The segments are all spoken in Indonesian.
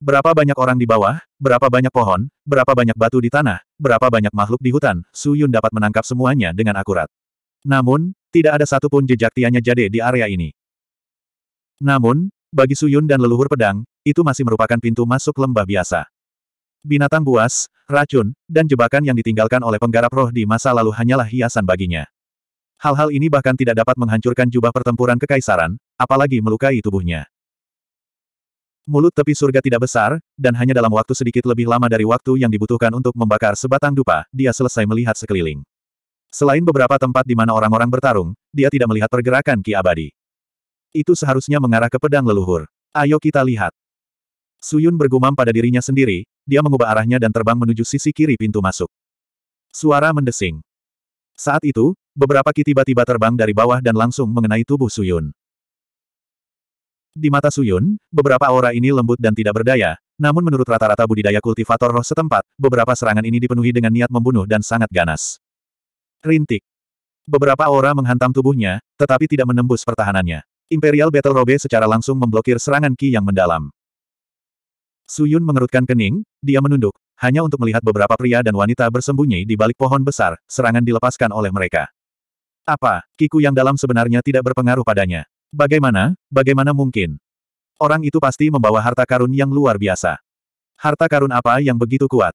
Berapa banyak orang di bawah, berapa banyak pohon, berapa banyak batu di tanah, berapa banyak makhluk di hutan, Su Yun dapat menangkap semuanya dengan akurat. Namun, tidak ada satupun jejak Tianya Jade di area ini. Namun, bagi Su Yun dan leluhur pedang, itu masih merupakan pintu masuk lembah biasa. Binatang buas, racun, dan jebakan yang ditinggalkan oleh penggarap roh di masa lalu hanyalah hiasan baginya. Hal-hal ini bahkan tidak dapat menghancurkan jubah pertempuran kekaisaran, apalagi melukai tubuhnya. Mulut tepi surga tidak besar, dan hanya dalam waktu sedikit lebih lama dari waktu yang dibutuhkan untuk membakar sebatang dupa, dia selesai melihat sekeliling. Selain beberapa tempat di mana orang-orang bertarung, dia tidak melihat pergerakan Ki Abadi. Itu seharusnya mengarah ke pedang leluhur. Ayo kita lihat. Suyun bergumam pada dirinya sendiri, dia mengubah arahnya dan terbang menuju sisi kiri pintu masuk. Suara mendesing. Saat itu, beberapa ki tiba-tiba terbang dari bawah dan langsung mengenai tubuh Suyun. Di mata Suyun, beberapa aura ini lembut dan tidak berdaya, namun menurut rata-rata budidaya kultivator roh setempat, beberapa serangan ini dipenuhi dengan niat membunuh dan sangat ganas. Rintik. Beberapa aura menghantam tubuhnya, tetapi tidak menembus pertahanannya. Imperial Battle Robe secara langsung memblokir serangan Ki yang mendalam. Suyun mengerutkan kening, dia menunduk, hanya untuk melihat beberapa pria dan wanita bersembunyi di balik pohon besar, serangan dilepaskan oleh mereka. Apa, kiku yang dalam sebenarnya tidak berpengaruh padanya. Bagaimana, bagaimana mungkin? Orang itu pasti membawa harta karun yang luar biasa. Harta karun apa yang begitu kuat?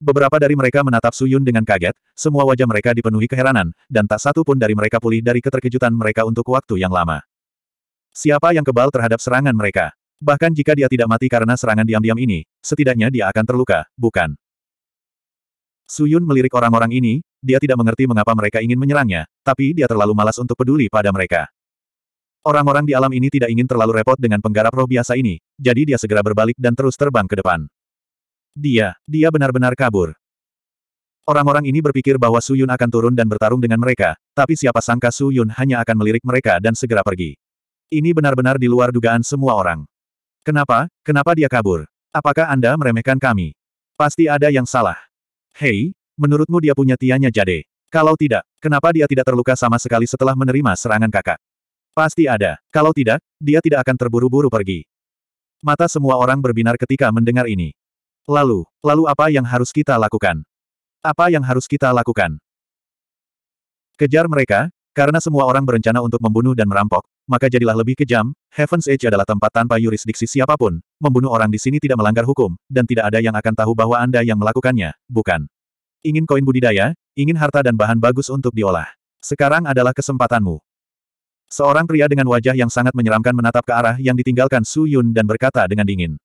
Beberapa dari mereka menatap Suyun dengan kaget, semua wajah mereka dipenuhi keheranan, dan tak satu pun dari mereka pulih dari keterkejutan mereka untuk waktu yang lama. Siapa yang kebal terhadap serangan mereka? Bahkan jika dia tidak mati karena serangan diam-diam ini, setidaknya dia akan terluka, bukan? Suyun melirik orang-orang ini, dia tidak mengerti mengapa mereka ingin menyerangnya, tapi dia terlalu malas untuk peduli pada mereka. Orang-orang di alam ini tidak ingin terlalu repot dengan penggarap roh biasa ini, jadi dia segera berbalik dan terus terbang ke depan. Dia, dia benar-benar kabur. Orang-orang ini berpikir bahwa Su Yun akan turun dan bertarung dengan mereka, tapi siapa sangka Su Yun hanya akan melirik mereka dan segera pergi. Ini benar-benar di luar dugaan semua orang. Kenapa? Kenapa dia kabur? Apakah Anda meremehkan kami? Pasti ada yang salah. Hei, menurutmu dia punya tianya jade? Kalau tidak, kenapa dia tidak terluka sama sekali setelah menerima serangan kakak? Pasti ada. Kalau tidak, dia tidak akan terburu-buru pergi. Mata semua orang berbinar ketika mendengar ini. Lalu, lalu apa yang harus kita lakukan? Apa yang harus kita lakukan? Kejar mereka, karena semua orang berencana untuk membunuh dan merampok, maka jadilah lebih kejam, Heaven's Edge adalah tempat tanpa yurisdiksi siapapun, membunuh orang di sini tidak melanggar hukum, dan tidak ada yang akan tahu bahwa Anda yang melakukannya, bukan. Ingin koin budidaya, ingin harta dan bahan bagus untuk diolah. Sekarang adalah kesempatanmu. Seorang pria dengan wajah yang sangat menyeramkan menatap ke arah yang ditinggalkan Su Yun dan berkata dengan dingin.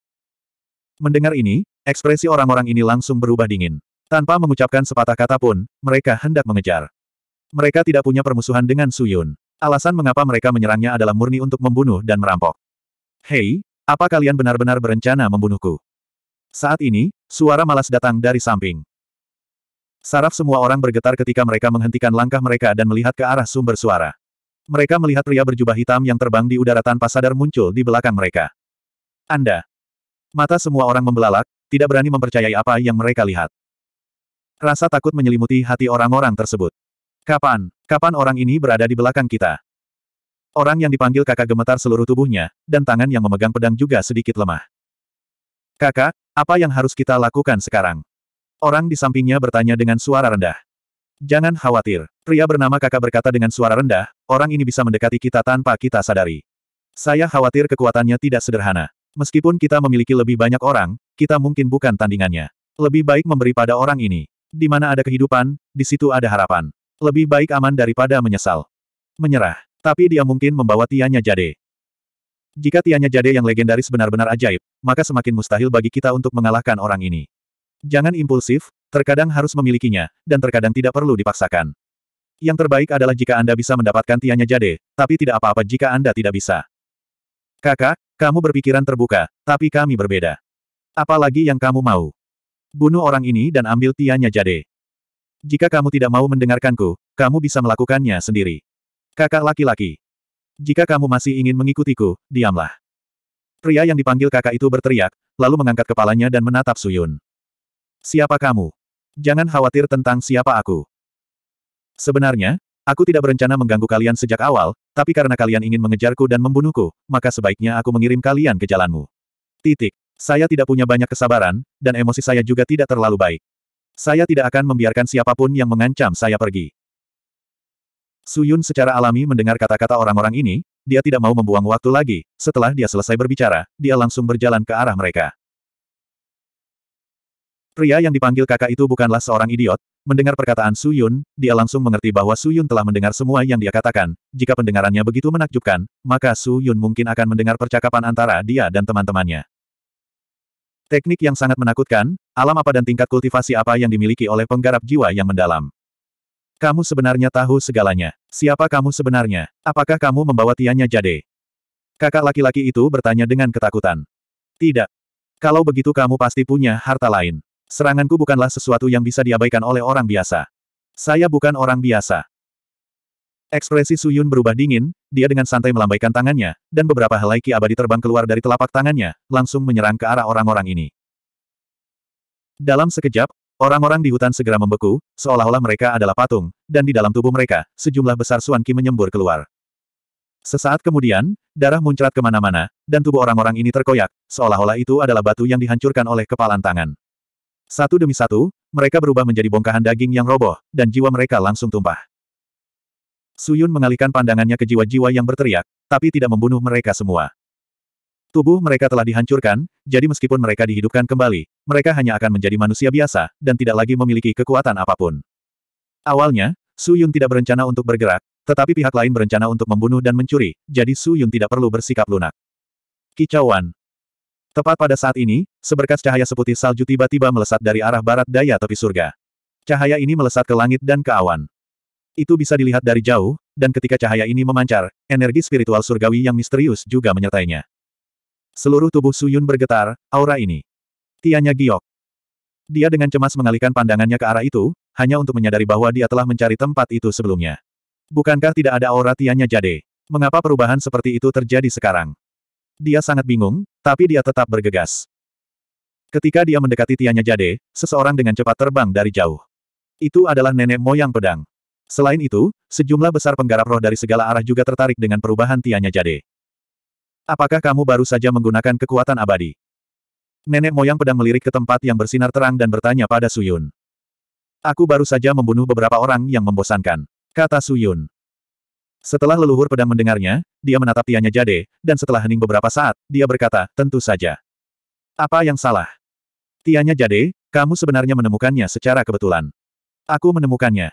Mendengar ini, ekspresi orang-orang ini langsung berubah dingin. Tanpa mengucapkan sepatah kata pun, mereka hendak mengejar. Mereka tidak punya permusuhan dengan Su Yun. Alasan mengapa mereka menyerangnya adalah murni untuk membunuh dan merampok. Hei, apa kalian benar-benar berencana membunuhku? Saat ini, suara malas datang dari samping. Saraf semua orang bergetar ketika mereka menghentikan langkah mereka dan melihat ke arah sumber suara. Mereka melihat pria berjubah hitam yang terbang di udara tanpa sadar muncul di belakang mereka. Anda. Mata semua orang membelalak, tidak berani mempercayai apa yang mereka lihat. Rasa takut menyelimuti hati orang-orang tersebut. Kapan, kapan orang ini berada di belakang kita? Orang yang dipanggil kakak gemetar seluruh tubuhnya, dan tangan yang memegang pedang juga sedikit lemah. Kakak, apa yang harus kita lakukan sekarang? Orang di sampingnya bertanya dengan suara rendah. Jangan khawatir. Pria bernama kakak berkata dengan suara rendah, orang ini bisa mendekati kita tanpa kita sadari. Saya khawatir kekuatannya tidak sederhana. Meskipun kita memiliki lebih banyak orang, kita mungkin bukan tandingannya. Lebih baik memberi pada orang ini. Di mana ada kehidupan, di situ ada harapan. Lebih baik aman daripada menyesal. Menyerah. Tapi dia mungkin membawa Tianya Jade. Jika Tianya Jade yang legendaris benar-benar ajaib, maka semakin mustahil bagi kita untuk mengalahkan orang ini. Jangan impulsif, terkadang harus memilikinya, dan terkadang tidak perlu dipaksakan. Yang terbaik adalah jika Anda bisa mendapatkan tianya jade, tapi tidak apa-apa jika Anda tidak bisa. Kakak, kamu berpikiran terbuka, tapi kami berbeda. Apalagi yang kamu mau. Bunuh orang ini dan ambil tianya jade. Jika kamu tidak mau mendengarkanku, kamu bisa melakukannya sendiri. Kakak laki-laki. Jika kamu masih ingin mengikutiku, diamlah. Pria yang dipanggil kakak itu berteriak, lalu mengangkat kepalanya dan menatap Suyun. Siapa kamu? Jangan khawatir tentang siapa aku. Sebenarnya, aku tidak berencana mengganggu kalian sejak awal, tapi karena kalian ingin mengejarku dan membunuhku, maka sebaiknya aku mengirim kalian ke jalanmu. Titik. Saya tidak punya banyak kesabaran, dan emosi saya juga tidak terlalu baik. Saya tidak akan membiarkan siapapun yang mengancam saya pergi. Suyun secara alami mendengar kata-kata orang-orang ini, dia tidak mau membuang waktu lagi. Setelah dia selesai berbicara, dia langsung berjalan ke arah mereka. Pria yang dipanggil kakak itu bukanlah seorang idiot, Mendengar perkataan Su Yun, dia langsung mengerti bahwa Su Yun telah mendengar semua yang dia katakan. Jika pendengarannya begitu menakjubkan, maka Su Yun mungkin akan mendengar percakapan antara dia dan teman-temannya. Teknik yang sangat menakutkan, alam apa dan tingkat kultivasi apa yang dimiliki oleh penggarap jiwa yang mendalam. Kamu sebenarnya tahu segalanya. Siapa kamu sebenarnya? Apakah kamu membawa tiannya jade? Kakak laki-laki itu bertanya dengan ketakutan. Tidak. Kalau begitu kamu pasti punya harta lain. Seranganku bukanlah sesuatu yang bisa diabaikan oleh orang biasa. Saya bukan orang biasa. Ekspresi Suyun berubah dingin, dia dengan santai melambaikan tangannya, dan beberapa helai ki abadi terbang keluar dari telapak tangannya, langsung menyerang ke arah orang-orang ini. Dalam sekejap, orang-orang di hutan segera membeku, seolah-olah mereka adalah patung, dan di dalam tubuh mereka, sejumlah besar suan ki menyembur keluar. Sesaat kemudian, darah muncrat kemana-mana, dan tubuh orang-orang ini terkoyak, seolah-olah itu adalah batu yang dihancurkan oleh kepalan tangan. Satu demi satu, mereka berubah menjadi bongkahan daging yang roboh, dan jiwa mereka langsung tumpah. Suyun mengalihkan pandangannya ke jiwa-jiwa yang berteriak, tapi tidak membunuh mereka semua. Tubuh mereka telah dihancurkan, jadi meskipun mereka dihidupkan kembali, mereka hanya akan menjadi manusia biasa, dan tidak lagi memiliki kekuatan apapun. Awalnya, Su Yun tidak berencana untuk bergerak, tetapi pihak lain berencana untuk membunuh dan mencuri, jadi Su Yun tidak perlu bersikap lunak. Kicauan Tepat pada saat ini, seberkas cahaya seputih salju tiba-tiba melesat dari arah barat daya tepi surga. Cahaya ini melesat ke langit dan ke awan. Itu bisa dilihat dari jauh, dan ketika cahaya ini memancar, energi spiritual surgawi yang misterius juga menyertainya. Seluruh tubuh Suyun bergetar, aura ini. Tianya giok. Dia dengan cemas mengalihkan pandangannya ke arah itu, hanya untuk menyadari bahwa dia telah mencari tempat itu sebelumnya. Bukankah tidak ada aura tianya jade? Mengapa perubahan seperti itu terjadi sekarang? Dia sangat bingung, tapi dia tetap bergegas. Ketika dia mendekati Tianya Jade, seseorang dengan cepat terbang dari jauh. Itu adalah nenek moyang pedang. Selain itu, sejumlah besar penggarap roh dari segala arah juga tertarik dengan perubahan Tianya Jade. Apakah kamu baru saja menggunakan kekuatan abadi? Nenek moyang pedang melirik ke tempat yang bersinar terang dan bertanya pada Suyun. Aku baru saja membunuh beberapa orang yang membosankan, kata Suyun. Setelah leluhur pedang mendengarnya, dia menatap Tianya Jade, dan setelah hening beberapa saat, dia berkata, tentu saja. Apa yang salah? Tianya Jade, kamu sebenarnya menemukannya secara kebetulan. Aku menemukannya.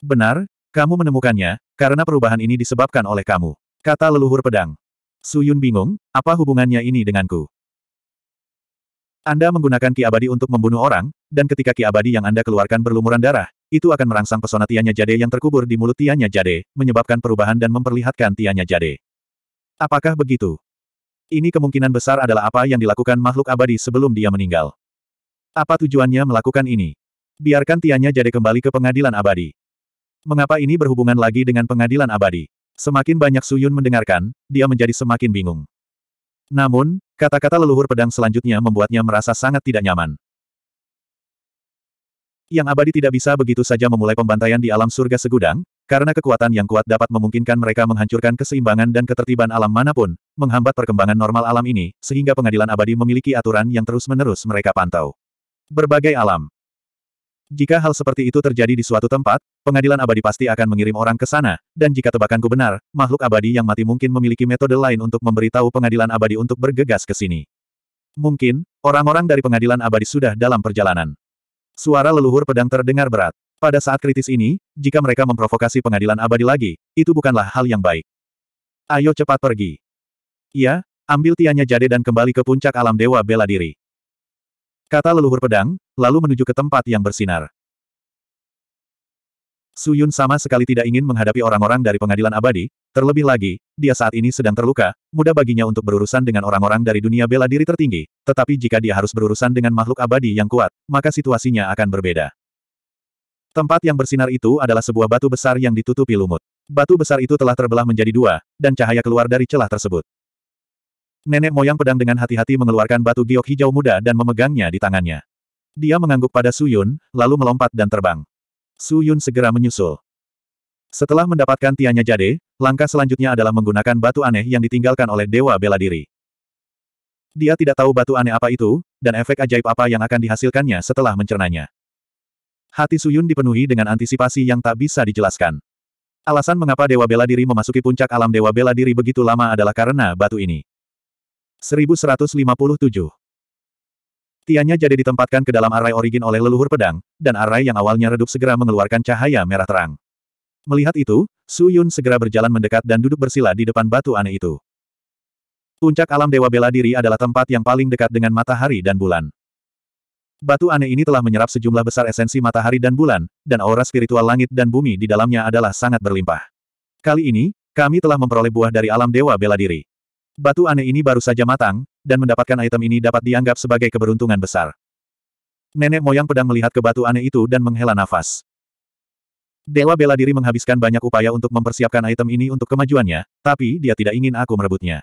Benar, kamu menemukannya, karena perubahan ini disebabkan oleh kamu. Kata leluhur pedang. Suyun bingung, apa hubungannya ini denganku? Anda menggunakan ki abadi untuk membunuh orang, dan ketika ki abadi yang Anda keluarkan berlumuran darah, itu akan merangsang pesona Tianya Jade yang terkubur di mulut Tianya Jade, menyebabkan perubahan dan memperlihatkan Tianya Jade. Apakah begitu? Ini kemungkinan besar adalah apa yang dilakukan makhluk abadi sebelum dia meninggal. Apa tujuannya melakukan ini? Biarkan Tianya Jade kembali ke pengadilan abadi. Mengapa ini berhubungan lagi dengan pengadilan abadi? Semakin banyak Suyun mendengarkan, dia menjadi semakin bingung. Namun, kata-kata leluhur pedang selanjutnya membuatnya merasa sangat tidak nyaman. Yang abadi tidak bisa begitu saja memulai pembantaian di alam surga segudang, karena kekuatan yang kuat dapat memungkinkan mereka menghancurkan keseimbangan dan ketertiban alam manapun, menghambat perkembangan normal alam ini, sehingga pengadilan abadi memiliki aturan yang terus-menerus mereka pantau. Berbagai alam. Jika hal seperti itu terjadi di suatu tempat, pengadilan abadi pasti akan mengirim orang ke sana, dan jika tebakanku benar, makhluk abadi yang mati mungkin memiliki metode lain untuk memberitahu pengadilan abadi untuk bergegas ke sini. Mungkin, orang-orang dari pengadilan abadi sudah dalam perjalanan. Suara leluhur pedang terdengar berat. Pada saat kritis ini, jika mereka memprovokasi pengadilan abadi lagi, itu bukanlah hal yang baik. Ayo cepat pergi. Iya, ambil tianya jade dan kembali ke puncak alam dewa bela diri. Kata leluhur pedang, lalu menuju ke tempat yang bersinar. Su Yun sama sekali tidak ingin menghadapi orang-orang dari pengadilan abadi, terlebih lagi, dia saat ini sedang terluka, mudah baginya untuk berurusan dengan orang-orang dari dunia bela diri tertinggi, tetapi jika dia harus berurusan dengan makhluk abadi yang kuat, maka situasinya akan berbeda. Tempat yang bersinar itu adalah sebuah batu besar yang ditutupi lumut. Batu besar itu telah terbelah menjadi dua, dan cahaya keluar dari celah tersebut. Nenek moyang pedang dengan hati-hati mengeluarkan batu giok hijau muda dan memegangnya di tangannya. Dia mengangguk pada Suyun, lalu melompat dan terbang. Su Yun segera menyusul. Setelah mendapatkan tianya jade, langkah selanjutnya adalah menggunakan batu aneh yang ditinggalkan oleh Dewa Bela Diri. Dia tidak tahu batu aneh apa itu, dan efek ajaib apa yang akan dihasilkannya setelah mencernanya. Hati Suyun dipenuhi dengan antisipasi yang tak bisa dijelaskan. Alasan mengapa Dewa Bela Diri memasuki puncak alam Dewa Bela Diri begitu lama adalah karena batu ini. 1157 Tianya jadi ditempatkan ke dalam arai origin oleh leluhur pedang, dan arai yang awalnya redup segera mengeluarkan cahaya merah terang. Melihat itu, Su Yun segera berjalan mendekat dan duduk bersila di depan batu aneh itu. Puncak alam Dewa Bela Diri adalah tempat yang paling dekat dengan matahari dan bulan. Batu aneh ini telah menyerap sejumlah besar esensi matahari dan bulan, dan aura spiritual langit dan bumi di dalamnya adalah sangat berlimpah. Kali ini, kami telah memperoleh buah dari alam Dewa Bela Diri. Batu aneh ini baru saja matang, dan mendapatkan item ini dapat dianggap sebagai keberuntungan besar. Nenek moyang pedang melihat ke batu aneh itu dan menghela nafas. Dewa bela diri menghabiskan banyak upaya untuk mempersiapkan item ini untuk kemajuannya, tapi dia tidak ingin aku merebutnya.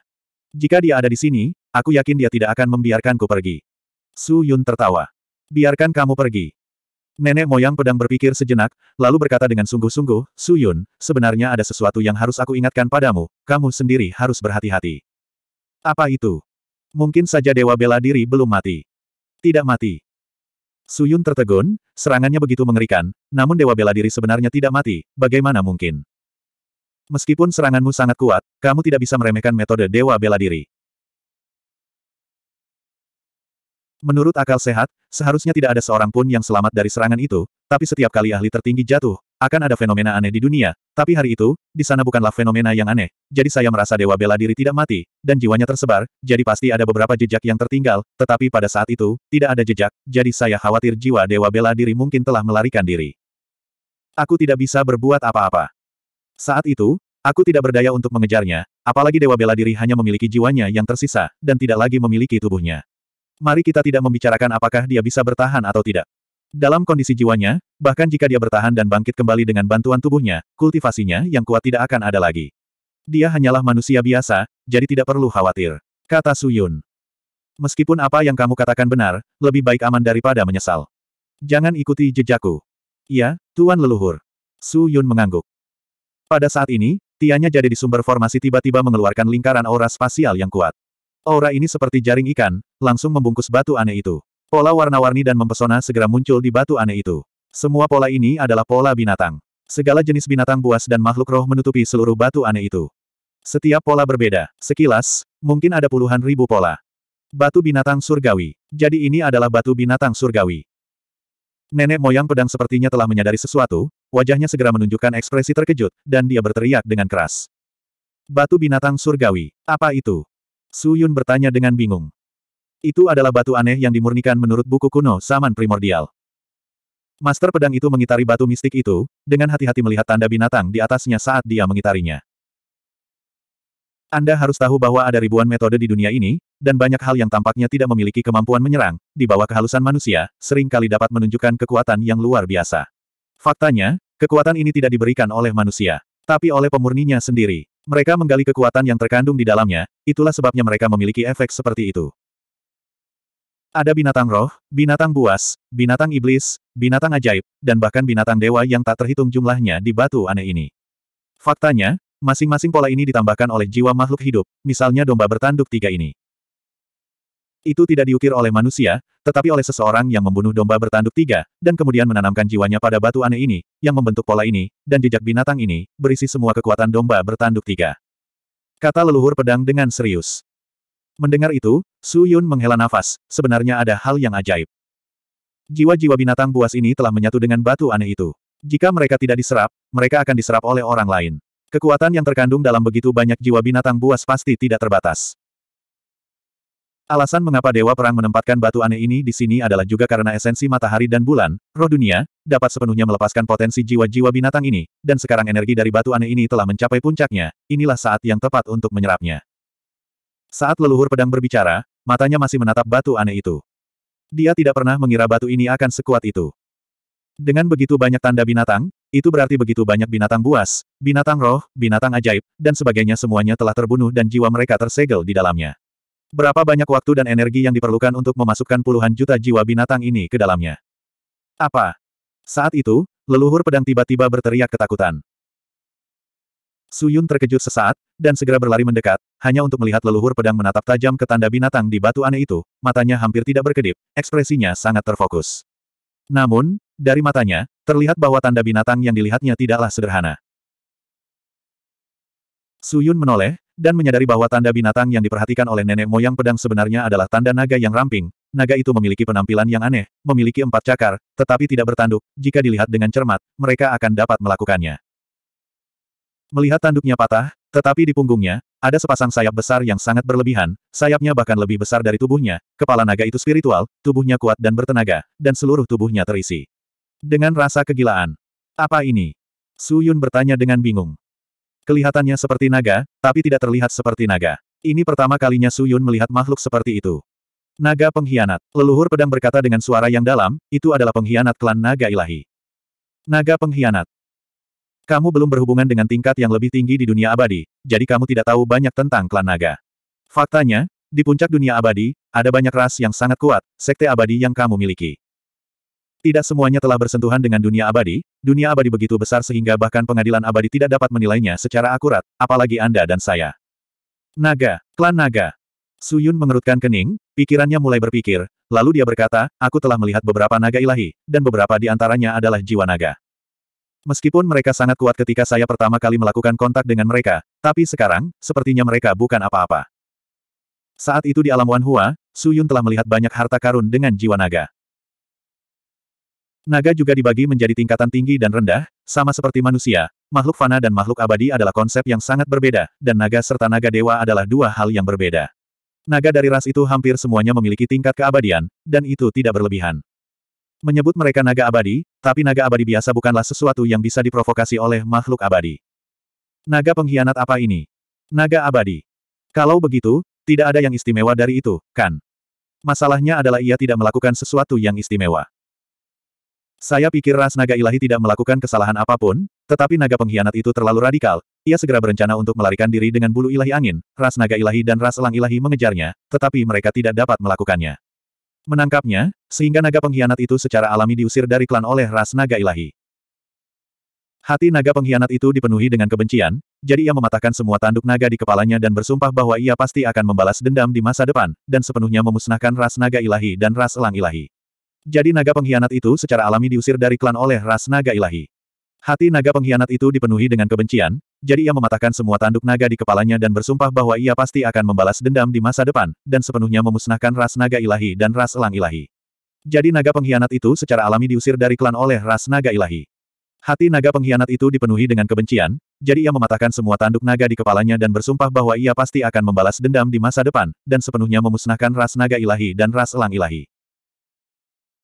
Jika dia ada di sini, aku yakin dia tidak akan membiarkanku pergi. Su Yun tertawa. Biarkan kamu pergi. Nenek moyang pedang berpikir sejenak, lalu berkata dengan sungguh-sungguh, Su Yun, sebenarnya ada sesuatu yang harus aku ingatkan padamu, kamu sendiri harus berhati-hati. Apa itu? Mungkin saja Dewa Bela Diri belum mati. Tidak mati. Suyun tertegun, serangannya begitu mengerikan, namun Dewa Bela Diri sebenarnya tidak mati, bagaimana mungkin? Meskipun seranganmu sangat kuat, kamu tidak bisa meremehkan metode Dewa Bela Diri. Menurut akal sehat, seharusnya tidak ada seorang pun yang selamat dari serangan itu, tapi setiap kali ahli tertinggi jatuh, akan ada fenomena aneh di dunia, tapi hari itu, di sana bukanlah fenomena yang aneh, jadi saya merasa dewa bela diri tidak mati, dan jiwanya tersebar, jadi pasti ada beberapa jejak yang tertinggal, tetapi pada saat itu, tidak ada jejak, jadi saya khawatir jiwa dewa bela diri mungkin telah melarikan diri. Aku tidak bisa berbuat apa-apa. Saat itu, aku tidak berdaya untuk mengejarnya, apalagi dewa bela diri hanya memiliki jiwanya yang tersisa, dan tidak lagi memiliki tubuhnya. Mari kita tidak membicarakan apakah dia bisa bertahan atau tidak. Dalam kondisi jiwanya, bahkan jika dia bertahan dan bangkit kembali dengan bantuan tubuhnya, kultivasinya yang kuat tidak akan ada lagi. Dia hanyalah manusia biasa, jadi tidak perlu khawatir. Kata Suyun. Meskipun apa yang kamu katakan benar, lebih baik aman daripada menyesal. Jangan ikuti jejakku. Iya, Tuan Leluhur. Su Yun mengangguk. Pada saat ini, tianya jadi di sumber formasi tiba-tiba mengeluarkan lingkaran aura spasial yang kuat. Aura ini seperti jaring ikan, langsung membungkus batu aneh itu. Pola warna-warni dan mempesona segera muncul di batu aneh itu. Semua pola ini adalah pola binatang. Segala jenis binatang buas dan makhluk roh menutupi seluruh batu aneh itu. Setiap pola berbeda, sekilas, mungkin ada puluhan ribu pola. Batu binatang surgawi. Jadi ini adalah batu binatang surgawi. Nenek moyang pedang sepertinya telah menyadari sesuatu, wajahnya segera menunjukkan ekspresi terkejut, dan dia berteriak dengan keras. Batu binatang surgawi, apa itu? Su Yun bertanya dengan bingung. Itu adalah batu aneh yang dimurnikan menurut buku kuno Saman Primordial. Master pedang itu mengitari batu mistik itu, dengan hati-hati melihat tanda binatang di atasnya saat dia mengitarinya. Anda harus tahu bahwa ada ribuan metode di dunia ini, dan banyak hal yang tampaknya tidak memiliki kemampuan menyerang, di bawah kehalusan manusia, seringkali dapat menunjukkan kekuatan yang luar biasa. Faktanya, kekuatan ini tidak diberikan oleh manusia, tapi oleh pemurninya sendiri. Mereka menggali kekuatan yang terkandung di dalamnya, itulah sebabnya mereka memiliki efek seperti itu. Ada binatang roh, binatang buas, binatang iblis, binatang ajaib, dan bahkan binatang dewa yang tak terhitung jumlahnya di batu aneh ini. Faktanya, masing-masing pola ini ditambahkan oleh jiwa makhluk hidup, misalnya domba bertanduk tiga ini. Itu tidak diukir oleh manusia, tetapi oleh seseorang yang membunuh domba bertanduk tiga, dan kemudian menanamkan jiwanya pada batu aneh ini, yang membentuk pola ini, dan jejak binatang ini, berisi semua kekuatan domba bertanduk tiga. Kata leluhur pedang dengan serius. Mendengar itu, Su Yun menghela nafas, sebenarnya ada hal yang ajaib. Jiwa-jiwa binatang buas ini telah menyatu dengan batu aneh itu. Jika mereka tidak diserap, mereka akan diserap oleh orang lain. Kekuatan yang terkandung dalam begitu banyak jiwa binatang buas pasti tidak terbatas. Alasan mengapa Dewa Perang menempatkan batu aneh ini di sini adalah juga karena esensi matahari dan bulan, roh dunia, dapat sepenuhnya melepaskan potensi jiwa-jiwa binatang ini, dan sekarang energi dari batu aneh ini telah mencapai puncaknya, inilah saat yang tepat untuk menyerapnya. Saat leluhur pedang berbicara, matanya masih menatap batu aneh itu. Dia tidak pernah mengira batu ini akan sekuat itu. Dengan begitu banyak tanda binatang, itu berarti begitu banyak binatang buas, binatang roh, binatang ajaib, dan sebagainya semuanya telah terbunuh dan jiwa mereka tersegel di dalamnya. Berapa banyak waktu dan energi yang diperlukan untuk memasukkan puluhan juta jiwa binatang ini ke dalamnya? Apa? Saat itu, leluhur pedang tiba-tiba berteriak ketakutan. Su Yun terkejut sesaat, dan segera berlari mendekat, hanya untuk melihat leluhur pedang menatap tajam ke tanda binatang di batu aneh itu, matanya hampir tidak berkedip, ekspresinya sangat terfokus. Namun, dari matanya, terlihat bahwa tanda binatang yang dilihatnya tidaklah sederhana. Su Yun menoleh, dan menyadari bahwa tanda binatang yang diperhatikan oleh nenek moyang pedang sebenarnya adalah tanda naga yang ramping. Naga itu memiliki penampilan yang aneh, memiliki empat cakar, tetapi tidak bertanduk, jika dilihat dengan cermat, mereka akan dapat melakukannya. Melihat tanduknya patah, tetapi di punggungnya, ada sepasang sayap besar yang sangat berlebihan, sayapnya bahkan lebih besar dari tubuhnya, kepala naga itu spiritual, tubuhnya kuat dan bertenaga, dan seluruh tubuhnya terisi. Dengan rasa kegilaan. Apa ini? Su Yun bertanya dengan bingung. Kelihatannya seperti naga, tapi tidak terlihat seperti naga. Ini pertama kalinya Su Yun melihat makhluk seperti itu. Naga pengkhianat. Leluhur pedang berkata dengan suara yang dalam, itu adalah pengkhianat klan naga ilahi. Naga pengkhianat. Kamu belum berhubungan dengan tingkat yang lebih tinggi di dunia abadi, jadi kamu tidak tahu banyak tentang klan naga. Faktanya, di puncak dunia abadi, ada banyak ras yang sangat kuat, sekte abadi yang kamu miliki. Tidak semuanya telah bersentuhan dengan dunia abadi, dunia abadi begitu besar sehingga bahkan pengadilan abadi tidak dapat menilainya secara akurat, apalagi Anda dan saya. Naga, klan naga. Suyun mengerutkan kening, pikirannya mulai berpikir, lalu dia berkata, aku telah melihat beberapa naga ilahi, dan beberapa di antaranya adalah jiwa naga. Meskipun mereka sangat kuat ketika saya pertama kali melakukan kontak dengan mereka, tapi sekarang, sepertinya mereka bukan apa-apa. Saat itu di alam Wanhua, Su Yun telah melihat banyak harta karun dengan jiwa naga. Naga juga dibagi menjadi tingkatan tinggi dan rendah, sama seperti manusia, makhluk fana dan makhluk abadi adalah konsep yang sangat berbeda, dan naga serta naga dewa adalah dua hal yang berbeda. Naga dari ras itu hampir semuanya memiliki tingkat keabadian, dan itu tidak berlebihan. Menyebut mereka naga abadi, tapi naga abadi biasa bukanlah sesuatu yang bisa diprovokasi oleh makhluk abadi. Naga pengkhianat apa ini? Naga abadi. Kalau begitu, tidak ada yang istimewa dari itu, kan? Masalahnya adalah ia tidak melakukan sesuatu yang istimewa. Saya pikir ras naga ilahi tidak melakukan kesalahan apapun, tetapi naga pengkhianat itu terlalu radikal. Ia segera berencana untuk melarikan diri dengan bulu ilahi angin, ras naga ilahi dan ras elang ilahi mengejarnya, tetapi mereka tidak dapat melakukannya menangkapnya, sehingga naga pengkhianat itu secara alami diusir dari klan oleh ras naga ilahi. Hati naga pengkhianat itu dipenuhi dengan kebencian, jadi ia mematahkan semua tanduk naga di kepalanya dan bersumpah bahwa ia pasti akan membalas dendam di masa depan, dan sepenuhnya memusnahkan ras naga ilahi dan ras elang ilahi. Jadi naga pengkhianat itu secara alami diusir dari klan oleh ras naga ilahi. Hati naga pengkhianat itu dipenuhi dengan kebencian, jadi ia mematahkan semua tanduk naga di kepalanya dan bersumpah bahwa ia pasti akan membalas dendam di masa depan, dan sepenuhnya memusnahkan ras naga ilahi dan ras elang ilahi. Jadi naga pengkhianat itu secara alami diusir dari klan oleh ras naga ilahi. Hati naga pengkhianat itu dipenuhi dengan kebencian, jadi ia mematahkan semua tanduk naga di kepalanya dan bersumpah bahwa ia pasti akan membalas dendam di masa depan, dan sepenuhnya memusnahkan ras naga ilahi dan ras elang ilahi.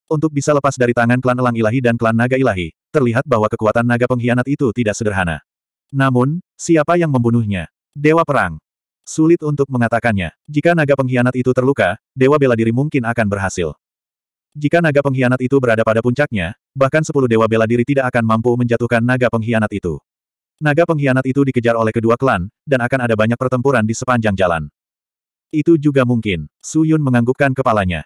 Untuk bisa lepas dari tangan klan elang ilahi dan klan naga ilahi, terlihat bahwa kekuatan naga pengkhianat itu tidak sederhana. Namun, siapa yang membunuhnya? Dewa Perang. Sulit untuk mengatakannya. Jika naga pengkhianat itu terluka, Dewa Bela Diri mungkin akan berhasil. Jika naga pengkhianat itu berada pada puncaknya, bahkan sepuluh Dewa Bela Diri tidak akan mampu menjatuhkan naga pengkhianat itu. Naga pengkhianat itu dikejar oleh kedua klan, dan akan ada banyak pertempuran di sepanjang jalan. Itu juga mungkin. Suyun menganggukkan kepalanya.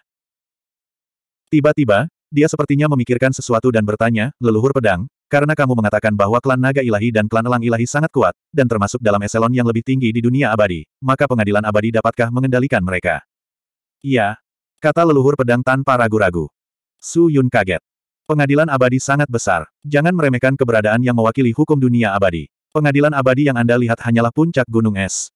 Tiba-tiba, dia sepertinya memikirkan sesuatu dan bertanya, leluhur pedang, karena kamu mengatakan bahwa klan naga ilahi dan klan elang ilahi sangat kuat, dan termasuk dalam eselon yang lebih tinggi di dunia abadi, maka pengadilan abadi dapatkah mengendalikan mereka? Iya. Kata leluhur pedang tanpa ragu-ragu. Su Yun kaget. Pengadilan abadi sangat besar. Jangan meremehkan keberadaan yang mewakili hukum dunia abadi. Pengadilan abadi yang Anda lihat hanyalah puncak gunung es.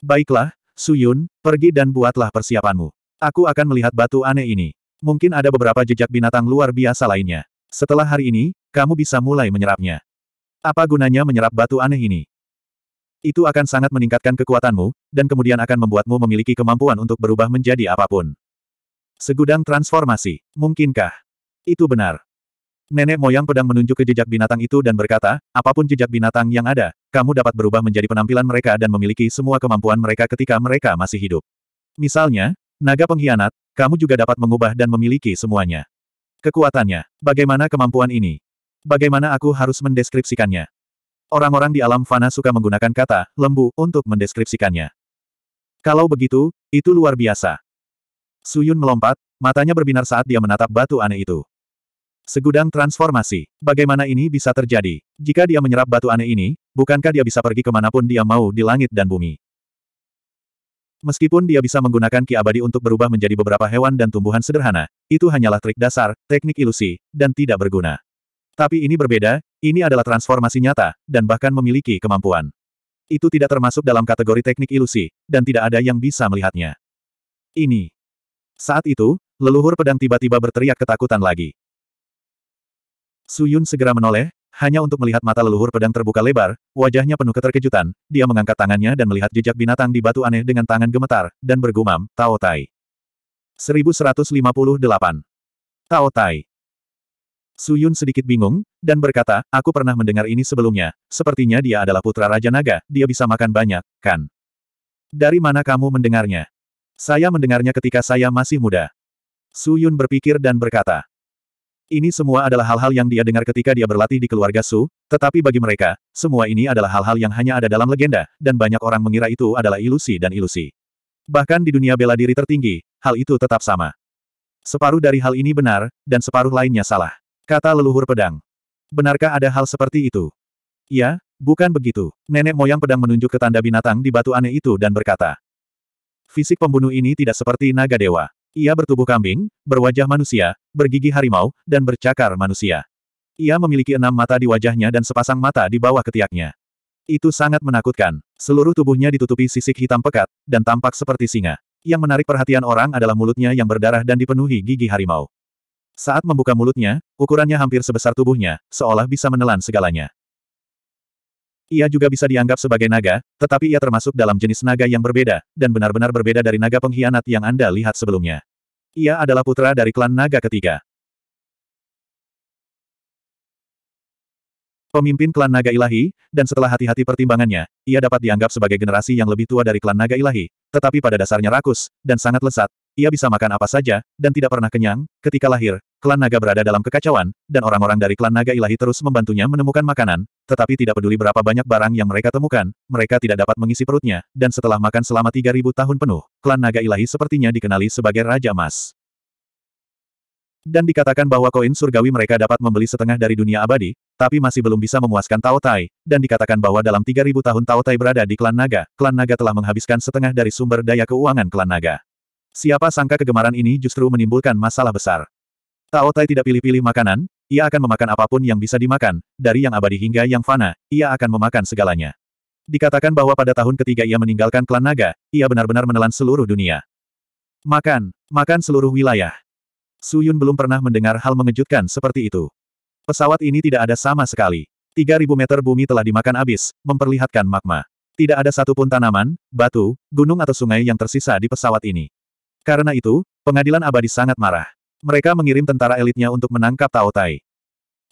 Baiklah, Su Yun, pergi dan buatlah persiapanmu. Aku akan melihat batu aneh ini. Mungkin ada beberapa jejak binatang luar biasa lainnya. Setelah hari ini, kamu bisa mulai menyerapnya. Apa gunanya menyerap batu aneh ini? Itu akan sangat meningkatkan kekuatanmu, dan kemudian akan membuatmu memiliki kemampuan untuk berubah menjadi apapun. Segudang transformasi. Mungkinkah? Itu benar. Nenek moyang pedang menunjuk ke jejak binatang itu dan berkata, apapun jejak binatang yang ada, kamu dapat berubah menjadi penampilan mereka dan memiliki semua kemampuan mereka ketika mereka masih hidup. Misalnya, Naga pengkhianat, kamu juga dapat mengubah dan memiliki semuanya. Kekuatannya, bagaimana kemampuan ini? Bagaimana aku harus mendeskripsikannya? Orang-orang di alam fana suka menggunakan kata lembu untuk mendeskripsikannya. Kalau begitu, itu luar biasa. Suyun melompat, matanya berbinar saat dia menatap batu aneh itu. Segudang transformasi. Bagaimana ini bisa terjadi? Jika dia menyerap batu aneh ini, bukankah dia bisa pergi kemanapun dia mau di langit dan bumi? Meskipun dia bisa menggunakan ki abadi untuk berubah menjadi beberapa hewan dan tumbuhan sederhana, itu hanyalah trik dasar, teknik ilusi, dan tidak berguna. Tapi ini berbeda, ini adalah transformasi nyata, dan bahkan memiliki kemampuan. Itu tidak termasuk dalam kategori teknik ilusi, dan tidak ada yang bisa melihatnya. Ini. Saat itu, leluhur pedang tiba-tiba berteriak ketakutan lagi. Suyun segera menoleh, hanya untuk melihat mata leluhur pedang terbuka lebar, wajahnya penuh keterkejutan, dia mengangkat tangannya dan melihat jejak binatang di batu aneh dengan tangan gemetar, dan bergumam, Tao Tai. 1158. Tao Tai. Yun sedikit bingung, dan berkata, aku pernah mendengar ini sebelumnya, sepertinya dia adalah putra Raja Naga, dia bisa makan banyak, kan? Dari mana kamu mendengarnya? Saya mendengarnya ketika saya masih muda. Su Yun berpikir dan berkata, ini semua adalah hal-hal yang dia dengar ketika dia berlatih di keluarga Su, tetapi bagi mereka, semua ini adalah hal-hal yang hanya ada dalam legenda, dan banyak orang mengira itu adalah ilusi dan ilusi. Bahkan di dunia bela diri tertinggi, hal itu tetap sama. Separuh dari hal ini benar, dan separuh lainnya salah. Kata leluhur pedang. Benarkah ada hal seperti itu? Ya, bukan begitu. Nenek moyang pedang menunjuk ke tanda binatang di batu aneh itu dan berkata, Fisik pembunuh ini tidak seperti naga dewa. Ia bertubuh kambing, berwajah manusia, bergigi harimau, dan bercakar manusia. Ia memiliki enam mata di wajahnya dan sepasang mata di bawah ketiaknya. Itu sangat menakutkan. Seluruh tubuhnya ditutupi sisik hitam pekat, dan tampak seperti singa. Yang menarik perhatian orang adalah mulutnya yang berdarah dan dipenuhi gigi harimau. Saat membuka mulutnya, ukurannya hampir sebesar tubuhnya, seolah bisa menelan segalanya. Ia juga bisa dianggap sebagai naga, tetapi ia termasuk dalam jenis naga yang berbeda, dan benar-benar berbeda dari naga pengkhianat yang Anda lihat sebelumnya. Ia adalah putra dari klan naga ketiga. Pemimpin klan naga ilahi, dan setelah hati-hati pertimbangannya, ia dapat dianggap sebagai generasi yang lebih tua dari klan naga ilahi, tetapi pada dasarnya rakus, dan sangat lesat, ia bisa makan apa saja, dan tidak pernah kenyang, ketika lahir, klan naga berada dalam kekacauan, dan orang-orang dari klan naga ilahi terus membantunya menemukan makanan, tetapi tidak peduli berapa banyak barang yang mereka temukan, mereka tidak dapat mengisi perutnya, dan setelah makan selama 3000 tahun penuh, klan naga ilahi sepertinya dikenali sebagai Raja Mas. Dan dikatakan bahwa koin surgawi mereka dapat membeli setengah dari dunia abadi, tapi masih belum bisa memuaskan Tao Tai, dan dikatakan bahwa dalam 3000 tahun Tao Tai berada di klan naga, klan naga telah menghabiskan setengah dari sumber daya keuangan klan naga. Siapa sangka kegemaran ini justru menimbulkan masalah besar. Tao Tai tidak pilih-pilih makanan, ia akan memakan apapun yang bisa dimakan, dari yang abadi hingga yang fana, ia akan memakan segalanya. Dikatakan bahwa pada tahun ketiga ia meninggalkan klan naga, ia benar-benar menelan seluruh dunia. Makan, makan seluruh wilayah. Suyun belum pernah mendengar hal mengejutkan seperti itu. Pesawat ini tidak ada sama sekali. 3.000 meter bumi telah dimakan habis, memperlihatkan magma. Tidak ada satupun tanaman, batu, gunung atau sungai yang tersisa di pesawat ini. Karena itu, pengadilan abadi sangat marah. Mereka mengirim tentara elitnya untuk menangkap Tao Tai.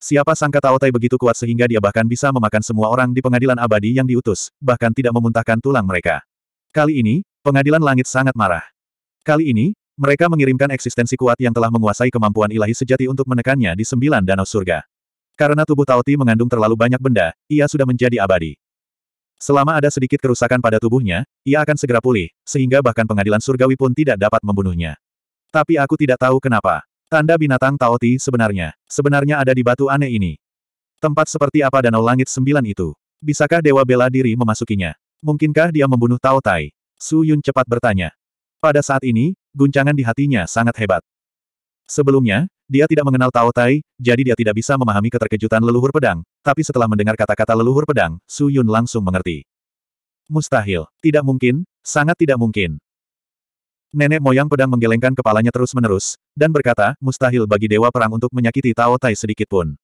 Siapa sangka Tao Tai begitu kuat sehingga dia bahkan bisa memakan semua orang di pengadilan abadi yang diutus, bahkan tidak memuntahkan tulang mereka. Kali ini, pengadilan langit sangat marah. Kali ini, mereka mengirimkan eksistensi kuat yang telah menguasai kemampuan ilahi sejati untuk menekannya di sembilan danau surga. Karena tubuh Tao Ti mengandung terlalu banyak benda, ia sudah menjadi abadi. Selama ada sedikit kerusakan pada tubuhnya, ia akan segera pulih, sehingga bahkan pengadilan surgawi pun tidak dapat membunuhnya. Tapi aku tidak tahu kenapa. Tanda binatang Taoti sebenarnya, sebenarnya ada di batu aneh ini. Tempat seperti apa danau langit sembilan itu? Bisakah Dewa Bela Diri memasukinya? Mungkinkah dia membunuh Tao Tai? Su Yun cepat bertanya. Pada saat ini, guncangan di hatinya sangat hebat. Sebelumnya, dia tidak mengenal Tao Tai, jadi dia tidak bisa memahami keterkejutan leluhur pedang, tapi setelah mendengar kata-kata leluhur pedang, Su Yun langsung mengerti. Mustahil. Tidak mungkin, sangat tidak mungkin. Nenek moyang pedang menggelengkan kepalanya terus-menerus, dan berkata, mustahil bagi Dewa Perang untuk menyakiti Tao Tai sedikitpun.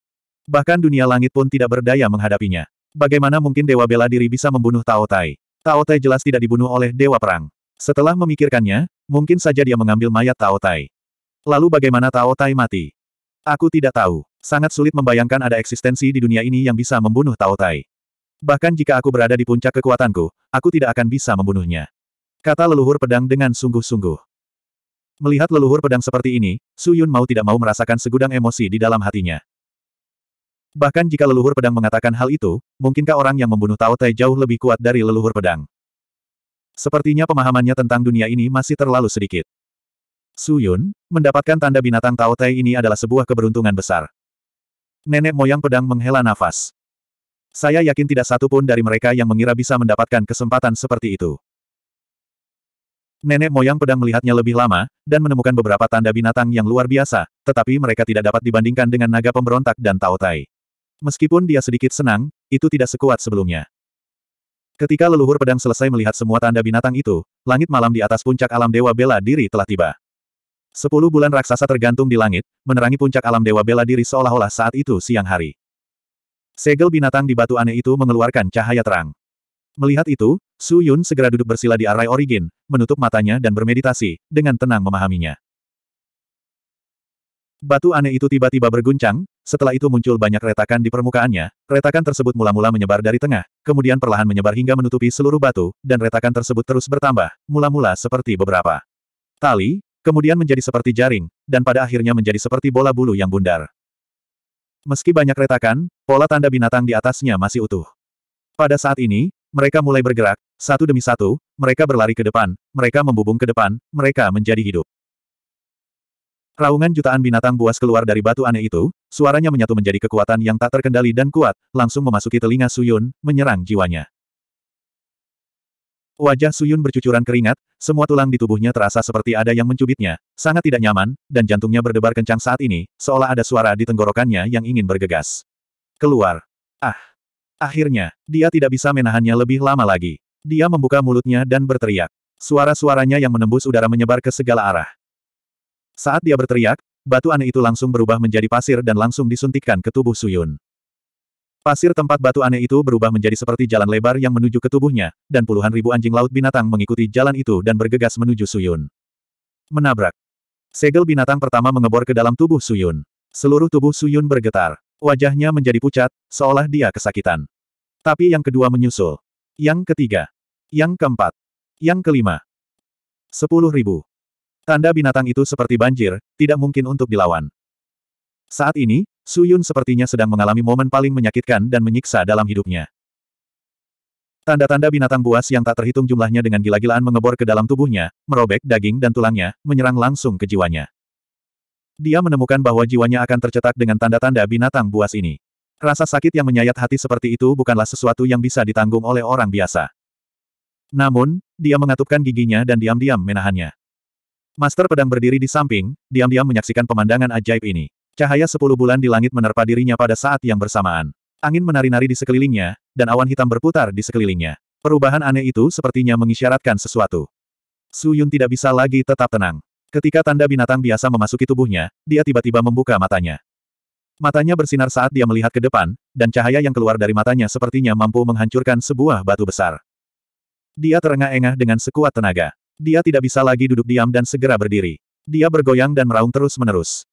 Bahkan dunia langit pun tidak berdaya menghadapinya. Bagaimana mungkin Dewa Bela Diri bisa membunuh Tao Tai? Tao Tai jelas tidak dibunuh oleh Dewa Perang. Setelah memikirkannya, mungkin saja dia mengambil mayat Tao Tai. Lalu bagaimana Tao Tai mati? Aku tidak tahu. Sangat sulit membayangkan ada eksistensi di dunia ini yang bisa membunuh Tao Tai. Bahkan jika aku berada di puncak kekuatanku, aku tidak akan bisa membunuhnya. Kata leluhur pedang dengan sungguh-sungguh. Melihat leluhur pedang seperti ini, Su Yun mau tidak mau merasakan segudang emosi di dalam hatinya. Bahkan jika leluhur pedang mengatakan hal itu, mungkinkah orang yang membunuh Tao Tai jauh lebih kuat dari leluhur pedang? Sepertinya pemahamannya tentang dunia ini masih terlalu sedikit. Su Yun, mendapatkan tanda binatang Tao Tai ini adalah sebuah keberuntungan besar. Nenek moyang pedang menghela nafas. Saya yakin tidak satu pun dari mereka yang mengira bisa mendapatkan kesempatan seperti itu. Nenek moyang pedang melihatnya lebih lama, dan menemukan beberapa tanda binatang yang luar biasa, tetapi mereka tidak dapat dibandingkan dengan naga pemberontak dan Tao Tai. Meskipun dia sedikit senang, itu tidak sekuat sebelumnya. Ketika leluhur pedang selesai melihat semua tanda binatang itu, langit malam di atas puncak alam Dewa Bela Diri telah tiba. Sepuluh bulan raksasa tergantung di langit, menerangi puncak alam dewa bela diri seolah-olah saat itu siang hari. Segel binatang di batu aneh itu mengeluarkan cahaya terang. Melihat itu, Su Yun segera duduk bersila di arai origin, menutup matanya dan bermeditasi, dengan tenang memahaminya. Batu aneh itu tiba-tiba berguncang, setelah itu muncul banyak retakan di permukaannya, retakan tersebut mula-mula menyebar dari tengah, kemudian perlahan menyebar hingga menutupi seluruh batu, dan retakan tersebut terus bertambah, mula-mula seperti beberapa tali, kemudian menjadi seperti jaring, dan pada akhirnya menjadi seperti bola bulu yang bundar. Meski banyak retakan, pola tanda binatang di atasnya masih utuh. Pada saat ini, mereka mulai bergerak, satu demi satu, mereka berlari ke depan, mereka membubung ke depan, mereka menjadi hidup. Raungan jutaan binatang buas keluar dari batu aneh itu, suaranya menyatu menjadi kekuatan yang tak terkendali dan kuat, langsung memasuki telinga Suyun, menyerang jiwanya. Wajah Suyun bercucuran keringat, semua tulang di tubuhnya terasa seperti ada yang mencubitnya, sangat tidak nyaman, dan jantungnya berdebar kencang saat ini, seolah ada suara di tenggorokannya yang ingin bergegas. Keluar. Ah. Akhirnya, dia tidak bisa menahannya lebih lama lagi. Dia membuka mulutnya dan berteriak. Suara-suaranya yang menembus udara menyebar ke segala arah. Saat dia berteriak, batu aneh itu langsung berubah menjadi pasir dan langsung disuntikkan ke tubuh Suyun. Pasir tempat batu aneh itu berubah menjadi seperti jalan lebar yang menuju ke tubuhnya, dan puluhan ribu anjing laut binatang mengikuti jalan itu dan bergegas menuju Suyun. Menabrak. Segel binatang pertama mengebor ke dalam tubuh Suyun. Seluruh tubuh Suyun bergetar. Wajahnya menjadi pucat, seolah dia kesakitan. Tapi yang kedua menyusul. Yang ketiga. Yang keempat. Yang kelima. Sepuluh ribu. Tanda binatang itu seperti banjir, tidak mungkin untuk dilawan. Saat ini, Su Yun sepertinya sedang mengalami momen paling menyakitkan dan menyiksa dalam hidupnya. Tanda-tanda binatang buas yang tak terhitung jumlahnya dengan gila-gilaan mengebor ke dalam tubuhnya, merobek daging dan tulangnya, menyerang langsung ke jiwanya. Dia menemukan bahwa jiwanya akan tercetak dengan tanda-tanda binatang buas ini. Rasa sakit yang menyayat hati seperti itu bukanlah sesuatu yang bisa ditanggung oleh orang biasa. Namun, dia mengatupkan giginya dan diam-diam menahannya. Master pedang berdiri di samping, diam-diam menyaksikan pemandangan ajaib ini. Cahaya sepuluh bulan di langit menerpa dirinya pada saat yang bersamaan. Angin menari-nari di sekelilingnya, dan awan hitam berputar di sekelilingnya. Perubahan aneh itu sepertinya mengisyaratkan sesuatu. Su Yun tidak bisa lagi tetap tenang. Ketika tanda binatang biasa memasuki tubuhnya, dia tiba-tiba membuka matanya. Matanya bersinar saat dia melihat ke depan, dan cahaya yang keluar dari matanya sepertinya mampu menghancurkan sebuah batu besar. Dia terengah-engah dengan sekuat tenaga. Dia tidak bisa lagi duduk diam dan segera berdiri. Dia bergoyang dan meraung terus-menerus.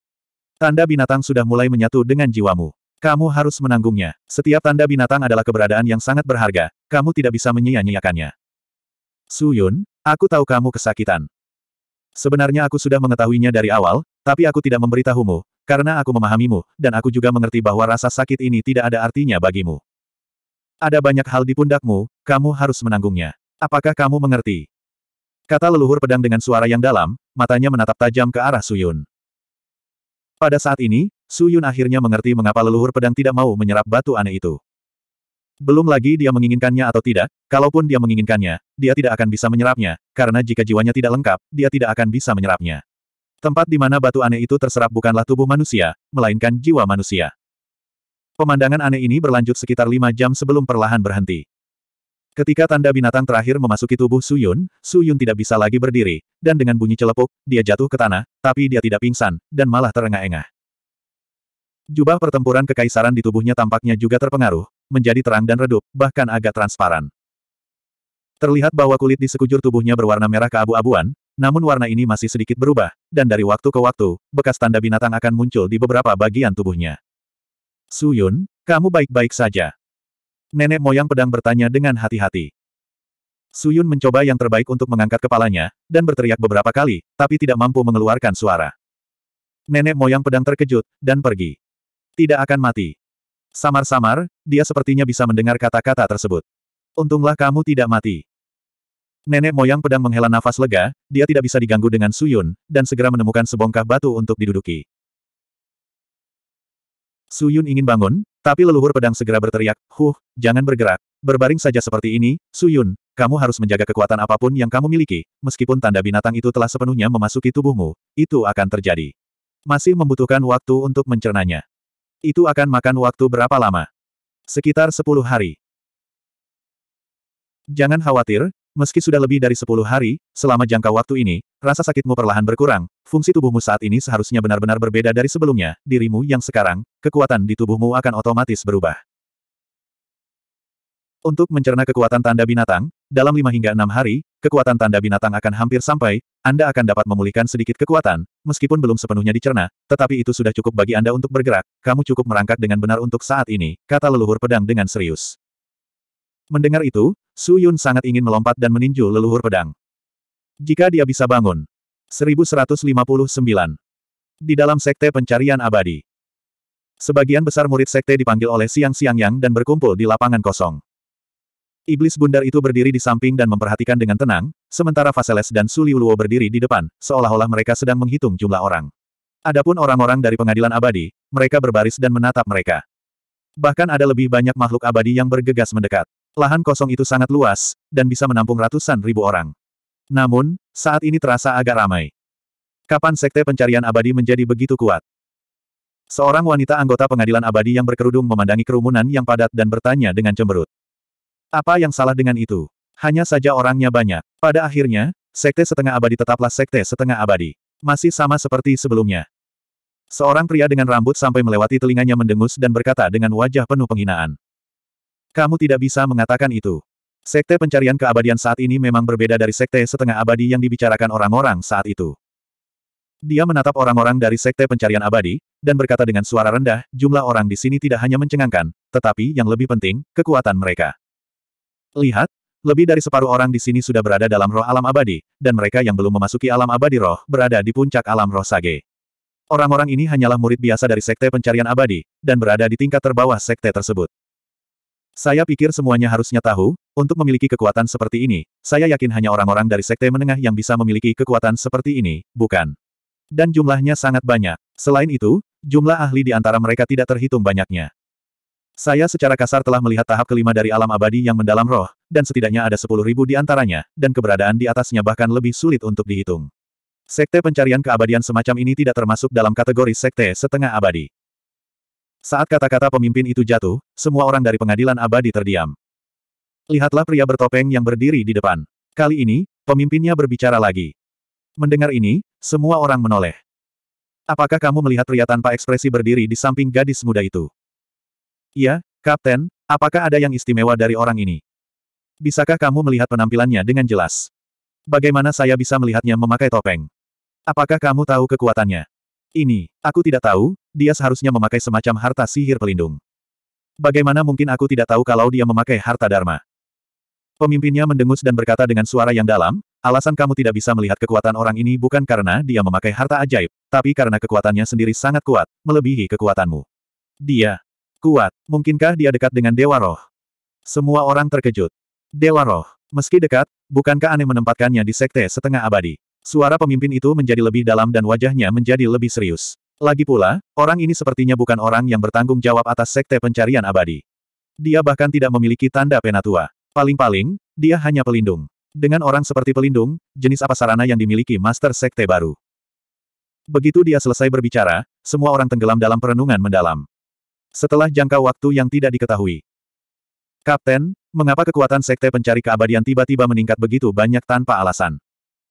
Tanda binatang sudah mulai menyatu dengan jiwamu. Kamu harus menanggungnya. Setiap tanda binatang adalah keberadaan yang sangat berharga, kamu tidak bisa menyia-nyiakannya. Suyun, aku tahu kamu kesakitan. Sebenarnya aku sudah mengetahuinya dari awal, tapi aku tidak memberitahumu, karena aku memahamimu, dan aku juga mengerti bahwa rasa sakit ini tidak ada artinya bagimu. Ada banyak hal di pundakmu, kamu harus menanggungnya. Apakah kamu mengerti? Kata leluhur pedang dengan suara yang dalam, matanya menatap tajam ke arah Suyun. Pada saat ini, Su Yun akhirnya mengerti mengapa leluhur pedang tidak mau menyerap batu aneh itu. Belum lagi dia menginginkannya atau tidak, kalaupun dia menginginkannya, dia tidak akan bisa menyerapnya, karena jika jiwanya tidak lengkap, dia tidak akan bisa menyerapnya. Tempat di mana batu aneh itu terserap bukanlah tubuh manusia, melainkan jiwa manusia. Pemandangan aneh ini berlanjut sekitar lima jam sebelum perlahan berhenti. Ketika tanda binatang terakhir memasuki tubuh Su Yun, Su Yun tidak bisa lagi berdiri, dan dengan bunyi celepuk, dia jatuh ke tanah, tapi dia tidak pingsan, dan malah terengah-engah. Jubah pertempuran kekaisaran di tubuhnya tampaknya juga terpengaruh, menjadi terang dan redup, bahkan agak transparan. Terlihat bahwa kulit di sekujur tubuhnya berwarna merah keabu-abuan, namun warna ini masih sedikit berubah, dan dari waktu ke waktu, bekas tanda binatang akan muncul di beberapa bagian tubuhnya. Su Yun, kamu baik-baik saja. Nenek moyang pedang bertanya dengan hati-hati. Suyun mencoba yang terbaik untuk mengangkat kepalanya, dan berteriak beberapa kali, tapi tidak mampu mengeluarkan suara. Nenek moyang pedang terkejut, dan pergi. Tidak akan mati. Samar-samar, dia sepertinya bisa mendengar kata-kata tersebut. Untunglah kamu tidak mati. Nenek moyang pedang menghela nafas lega, dia tidak bisa diganggu dengan Suyun, dan segera menemukan sebongkah batu untuk diduduki. Su Yun ingin bangun, tapi leluhur pedang segera berteriak, Huh, jangan bergerak. Berbaring saja seperti ini, Su Yun, kamu harus menjaga kekuatan apapun yang kamu miliki, meskipun tanda binatang itu telah sepenuhnya memasuki tubuhmu, itu akan terjadi. Masih membutuhkan waktu untuk mencernanya. Itu akan makan waktu berapa lama? Sekitar 10 hari. Jangan khawatir, Meski sudah lebih dari 10 hari, selama jangka waktu ini, rasa sakitmu perlahan berkurang, fungsi tubuhmu saat ini seharusnya benar-benar berbeda dari sebelumnya, dirimu yang sekarang, kekuatan di tubuhmu akan otomatis berubah. Untuk mencerna kekuatan tanda binatang, dalam 5 hingga 6 hari, kekuatan tanda binatang akan hampir sampai, Anda akan dapat memulihkan sedikit kekuatan, meskipun belum sepenuhnya dicerna, tetapi itu sudah cukup bagi Anda untuk bergerak, kamu cukup merangkak dengan benar untuk saat ini, kata leluhur pedang dengan serius. Mendengar itu, Su Yun sangat ingin melompat dan meninju leluhur pedang. Jika dia bisa bangun. 1159. Di dalam Sekte Pencarian Abadi. Sebagian besar murid Sekte dipanggil oleh Siang Siang Yang dan berkumpul di lapangan kosong. Iblis bundar itu berdiri di samping dan memperhatikan dengan tenang, sementara Faseles dan Suliuluo berdiri di depan, seolah-olah mereka sedang menghitung jumlah orang. Adapun orang-orang dari pengadilan abadi, mereka berbaris dan menatap mereka. Bahkan ada lebih banyak makhluk abadi yang bergegas mendekat. Lahan kosong itu sangat luas, dan bisa menampung ratusan ribu orang. Namun, saat ini terasa agak ramai. Kapan sekte pencarian abadi menjadi begitu kuat? Seorang wanita anggota pengadilan abadi yang berkerudung memandangi kerumunan yang padat dan bertanya dengan cemberut. Apa yang salah dengan itu? Hanya saja orangnya banyak. Pada akhirnya, sekte setengah abadi tetaplah sekte setengah abadi. Masih sama seperti sebelumnya. Seorang pria dengan rambut sampai melewati telinganya mendengus dan berkata dengan wajah penuh penghinaan. Kamu tidak bisa mengatakan itu. Sekte pencarian keabadian saat ini memang berbeda dari sekte setengah abadi yang dibicarakan orang-orang saat itu. Dia menatap orang-orang dari sekte pencarian abadi, dan berkata dengan suara rendah, jumlah orang di sini tidak hanya mencengangkan, tetapi yang lebih penting, kekuatan mereka. Lihat, lebih dari separuh orang di sini sudah berada dalam roh alam abadi, dan mereka yang belum memasuki alam abadi roh, berada di puncak alam roh sage. Orang-orang ini hanyalah murid biasa dari sekte pencarian abadi, dan berada di tingkat terbawah sekte tersebut. Saya pikir semuanya harusnya tahu, untuk memiliki kekuatan seperti ini, saya yakin hanya orang-orang dari sekte menengah yang bisa memiliki kekuatan seperti ini, bukan? Dan jumlahnya sangat banyak. Selain itu, jumlah ahli di antara mereka tidak terhitung banyaknya. Saya secara kasar telah melihat tahap kelima dari alam abadi yang mendalam roh, dan setidaknya ada sepuluh ribu di antaranya, dan keberadaan di atasnya bahkan lebih sulit untuk dihitung. Sekte pencarian keabadian semacam ini tidak termasuk dalam kategori sekte setengah abadi. Saat kata-kata pemimpin itu jatuh, semua orang dari pengadilan abadi terdiam. Lihatlah pria bertopeng yang berdiri di depan. Kali ini, pemimpinnya berbicara lagi. Mendengar ini, semua orang menoleh. Apakah kamu melihat pria tanpa ekspresi berdiri di samping gadis muda itu? Iya, Kapten, apakah ada yang istimewa dari orang ini? Bisakah kamu melihat penampilannya dengan jelas? Bagaimana saya bisa melihatnya memakai topeng? Apakah kamu tahu kekuatannya? Ini, aku tidak tahu, dia seharusnya memakai semacam harta sihir pelindung. Bagaimana mungkin aku tidak tahu kalau dia memakai harta Dharma? Pemimpinnya mendengus dan berkata dengan suara yang dalam, alasan kamu tidak bisa melihat kekuatan orang ini bukan karena dia memakai harta ajaib, tapi karena kekuatannya sendiri sangat kuat, melebihi kekuatanmu. Dia kuat, mungkinkah dia dekat dengan Dewa Roh? Semua orang terkejut. Dewa Roh, meski dekat, bukankah aneh menempatkannya di sekte setengah abadi? Suara pemimpin itu menjadi lebih dalam dan wajahnya menjadi lebih serius. Lagi pula, orang ini sepertinya bukan orang yang bertanggung jawab atas sekte pencarian abadi. Dia bahkan tidak memiliki tanda penatua. Paling-paling, dia hanya pelindung. Dengan orang seperti pelindung, jenis apa sarana yang dimiliki master sekte baru? Begitu dia selesai berbicara, semua orang tenggelam dalam perenungan mendalam. Setelah jangka waktu yang tidak diketahui. Kapten, mengapa kekuatan sekte pencari keabadian tiba-tiba meningkat begitu banyak tanpa alasan?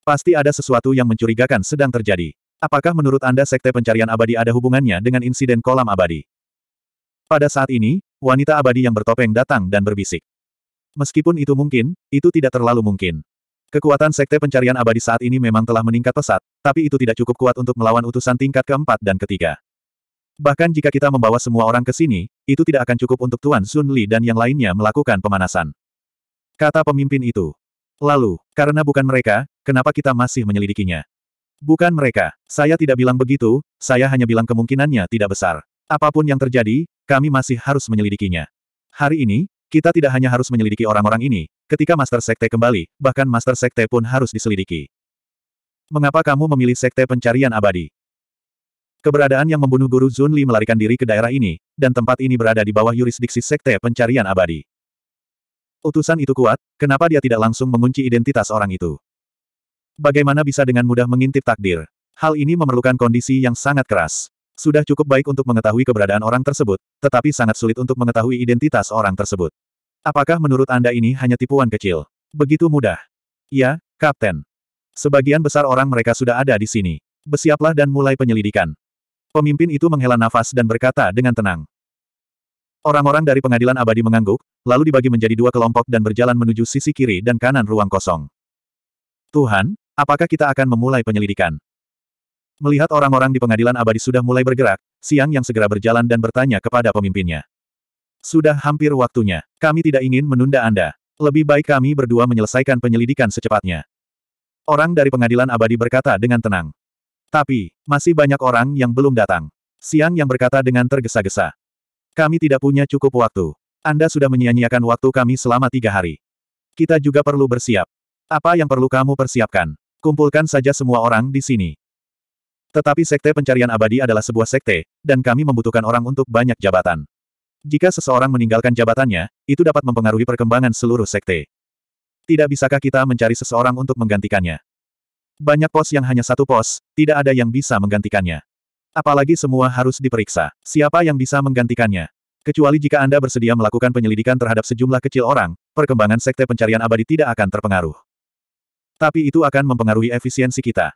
Pasti ada sesuatu yang mencurigakan sedang terjadi. Apakah menurut Anda sekte pencarian abadi ada hubungannya dengan insiden kolam abadi? Pada saat ini, wanita abadi yang bertopeng datang dan berbisik. Meskipun itu mungkin, itu tidak terlalu mungkin. Kekuatan sekte pencarian abadi saat ini memang telah meningkat pesat, tapi itu tidak cukup kuat untuk melawan utusan tingkat keempat dan ketiga. Bahkan jika kita membawa semua orang ke sini, itu tidak akan cukup untuk Tuan Sun Li dan yang lainnya melakukan pemanasan. Kata pemimpin itu. Lalu, karena bukan mereka, kenapa kita masih menyelidikinya? Bukan mereka. Saya tidak bilang begitu, saya hanya bilang kemungkinannya tidak besar. Apapun yang terjadi, kami masih harus menyelidikinya. Hari ini, kita tidak hanya harus menyelidiki orang-orang ini, ketika Master Sekte kembali, bahkan Master Sekte pun harus diselidiki. Mengapa kamu memilih Sekte Pencarian Abadi? Keberadaan yang membunuh Guru Zunli melarikan diri ke daerah ini, dan tempat ini berada di bawah yurisdiksi Sekte Pencarian Abadi. Utusan itu kuat, kenapa dia tidak langsung mengunci identitas orang itu? Bagaimana bisa dengan mudah mengintip takdir? Hal ini memerlukan kondisi yang sangat keras. Sudah cukup baik untuk mengetahui keberadaan orang tersebut, tetapi sangat sulit untuk mengetahui identitas orang tersebut. Apakah menurut Anda ini hanya tipuan kecil? Begitu mudah. Ya, Kapten. Sebagian besar orang mereka sudah ada di sini. Bersiaplah dan mulai penyelidikan. Pemimpin itu menghela nafas dan berkata dengan tenang. Orang-orang dari pengadilan abadi mengangguk, lalu dibagi menjadi dua kelompok dan berjalan menuju sisi kiri dan kanan ruang kosong. Tuhan, Apakah kita akan memulai penyelidikan? Melihat orang-orang di pengadilan abadi sudah mulai bergerak, Siang yang segera berjalan dan bertanya kepada pemimpinnya. Sudah hampir waktunya. Kami tidak ingin menunda Anda. Lebih baik kami berdua menyelesaikan penyelidikan secepatnya. Orang dari pengadilan abadi berkata dengan tenang. Tapi, masih banyak orang yang belum datang. Siang yang berkata dengan tergesa-gesa. Kami tidak punya cukup waktu. Anda sudah menyia-nyiakan waktu kami selama tiga hari. Kita juga perlu bersiap. Apa yang perlu kamu persiapkan? Kumpulkan saja semua orang di sini. Tetapi sekte pencarian abadi adalah sebuah sekte, dan kami membutuhkan orang untuk banyak jabatan. Jika seseorang meninggalkan jabatannya, itu dapat mempengaruhi perkembangan seluruh sekte. Tidak bisakah kita mencari seseorang untuk menggantikannya? Banyak pos yang hanya satu pos, tidak ada yang bisa menggantikannya. Apalagi semua harus diperiksa. Siapa yang bisa menggantikannya? Kecuali jika Anda bersedia melakukan penyelidikan terhadap sejumlah kecil orang, perkembangan sekte pencarian abadi tidak akan terpengaruh. Tapi itu akan mempengaruhi efisiensi kita.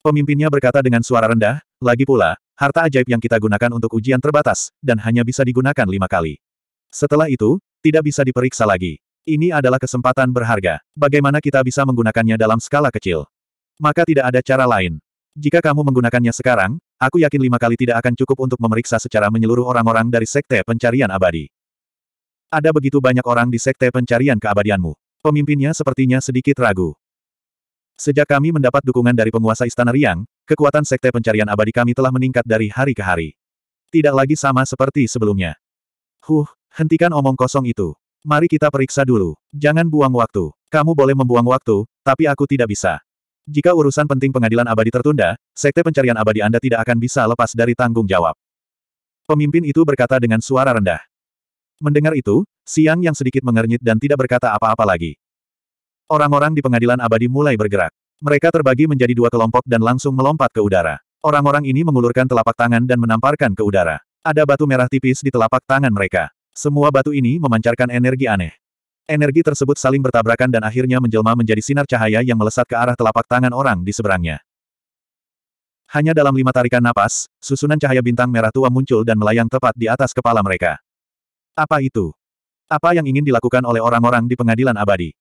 Pemimpinnya berkata dengan suara rendah, lagi pula, harta ajaib yang kita gunakan untuk ujian terbatas, dan hanya bisa digunakan lima kali. Setelah itu, tidak bisa diperiksa lagi. Ini adalah kesempatan berharga. Bagaimana kita bisa menggunakannya dalam skala kecil? Maka tidak ada cara lain. Jika kamu menggunakannya sekarang, aku yakin lima kali tidak akan cukup untuk memeriksa secara menyeluruh orang-orang dari sekte pencarian abadi. Ada begitu banyak orang di sekte pencarian keabadianmu. Pemimpinnya sepertinya sedikit ragu. Sejak kami mendapat dukungan dari penguasa Istana Riang, kekuatan Sekte Pencarian Abadi kami telah meningkat dari hari ke hari. Tidak lagi sama seperti sebelumnya. Huh, hentikan omong kosong itu. Mari kita periksa dulu. Jangan buang waktu. Kamu boleh membuang waktu, tapi aku tidak bisa. Jika urusan penting pengadilan abadi tertunda, Sekte Pencarian Abadi Anda tidak akan bisa lepas dari tanggung jawab. Pemimpin itu berkata dengan suara rendah. Mendengar itu, Siang yang sedikit mengernyit dan tidak berkata apa-apa lagi. Orang-orang di pengadilan abadi mulai bergerak. Mereka terbagi menjadi dua kelompok dan langsung melompat ke udara. Orang-orang ini mengulurkan telapak tangan dan menamparkan ke udara. Ada batu merah tipis di telapak tangan mereka. Semua batu ini memancarkan energi aneh. Energi tersebut saling bertabrakan dan akhirnya menjelma menjadi sinar cahaya yang melesat ke arah telapak tangan orang di seberangnya. Hanya dalam lima tarikan napas, susunan cahaya bintang merah tua muncul dan melayang tepat di atas kepala mereka. Apa itu? Apa yang ingin dilakukan oleh orang-orang di pengadilan abadi?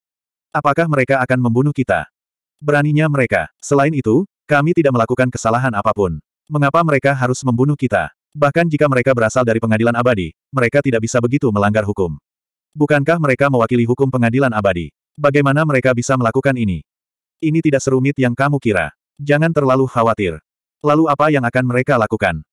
Apakah mereka akan membunuh kita? Beraninya mereka. Selain itu, kami tidak melakukan kesalahan apapun. Mengapa mereka harus membunuh kita? Bahkan jika mereka berasal dari pengadilan abadi, mereka tidak bisa begitu melanggar hukum. Bukankah mereka mewakili hukum pengadilan abadi? Bagaimana mereka bisa melakukan ini? Ini tidak serumit yang kamu kira. Jangan terlalu khawatir. Lalu apa yang akan mereka lakukan?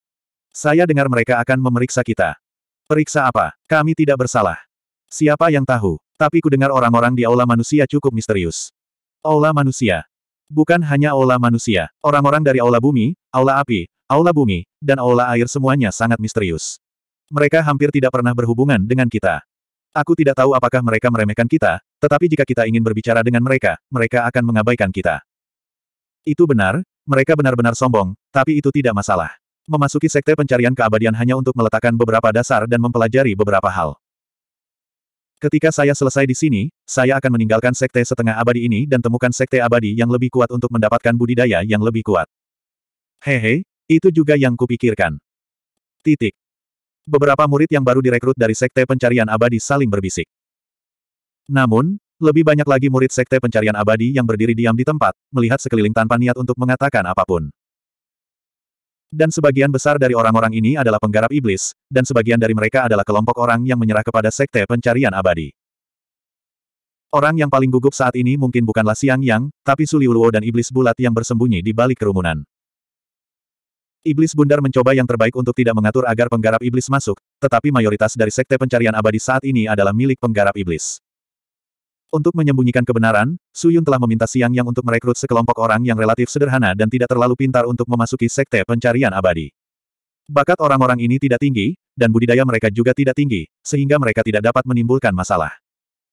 Saya dengar mereka akan memeriksa kita. Periksa apa? Kami tidak bersalah. Siapa yang tahu? Tapi kudengar orang-orang di aula manusia cukup misterius. Aula manusia. Bukan hanya aula manusia. Orang-orang dari aula bumi, aula api, aula bumi, dan aula air semuanya sangat misterius. Mereka hampir tidak pernah berhubungan dengan kita. Aku tidak tahu apakah mereka meremehkan kita, tetapi jika kita ingin berbicara dengan mereka, mereka akan mengabaikan kita. Itu benar, mereka benar-benar sombong, tapi itu tidak masalah. Memasuki sekte pencarian keabadian hanya untuk meletakkan beberapa dasar dan mempelajari beberapa hal. Ketika saya selesai di sini, saya akan meninggalkan sekte setengah abadi ini dan temukan sekte abadi yang lebih kuat untuk mendapatkan budidaya yang lebih kuat. Hehe, itu juga yang kupikirkan. Titik. Beberapa murid yang baru direkrut dari sekte pencarian abadi saling berbisik. Namun, lebih banyak lagi murid sekte pencarian abadi yang berdiri diam di tempat, melihat sekeliling tanpa niat untuk mengatakan apapun. Dan sebagian besar dari orang-orang ini adalah penggarap iblis, dan sebagian dari mereka adalah kelompok orang yang menyerah kepada sekte pencarian abadi. Orang yang paling gugup saat ini mungkin bukanlah Siang Yang, tapi Suliuluo dan iblis bulat yang bersembunyi di balik kerumunan. Iblis Bundar mencoba yang terbaik untuk tidak mengatur agar penggarap iblis masuk, tetapi mayoritas dari sekte pencarian abadi saat ini adalah milik penggarap iblis. Untuk menyembunyikan kebenaran, Su Yun telah meminta Siang Yang untuk merekrut sekelompok orang yang relatif sederhana dan tidak terlalu pintar untuk memasuki sekte pencarian abadi. Bakat orang-orang ini tidak tinggi, dan budidaya mereka juga tidak tinggi, sehingga mereka tidak dapat menimbulkan masalah.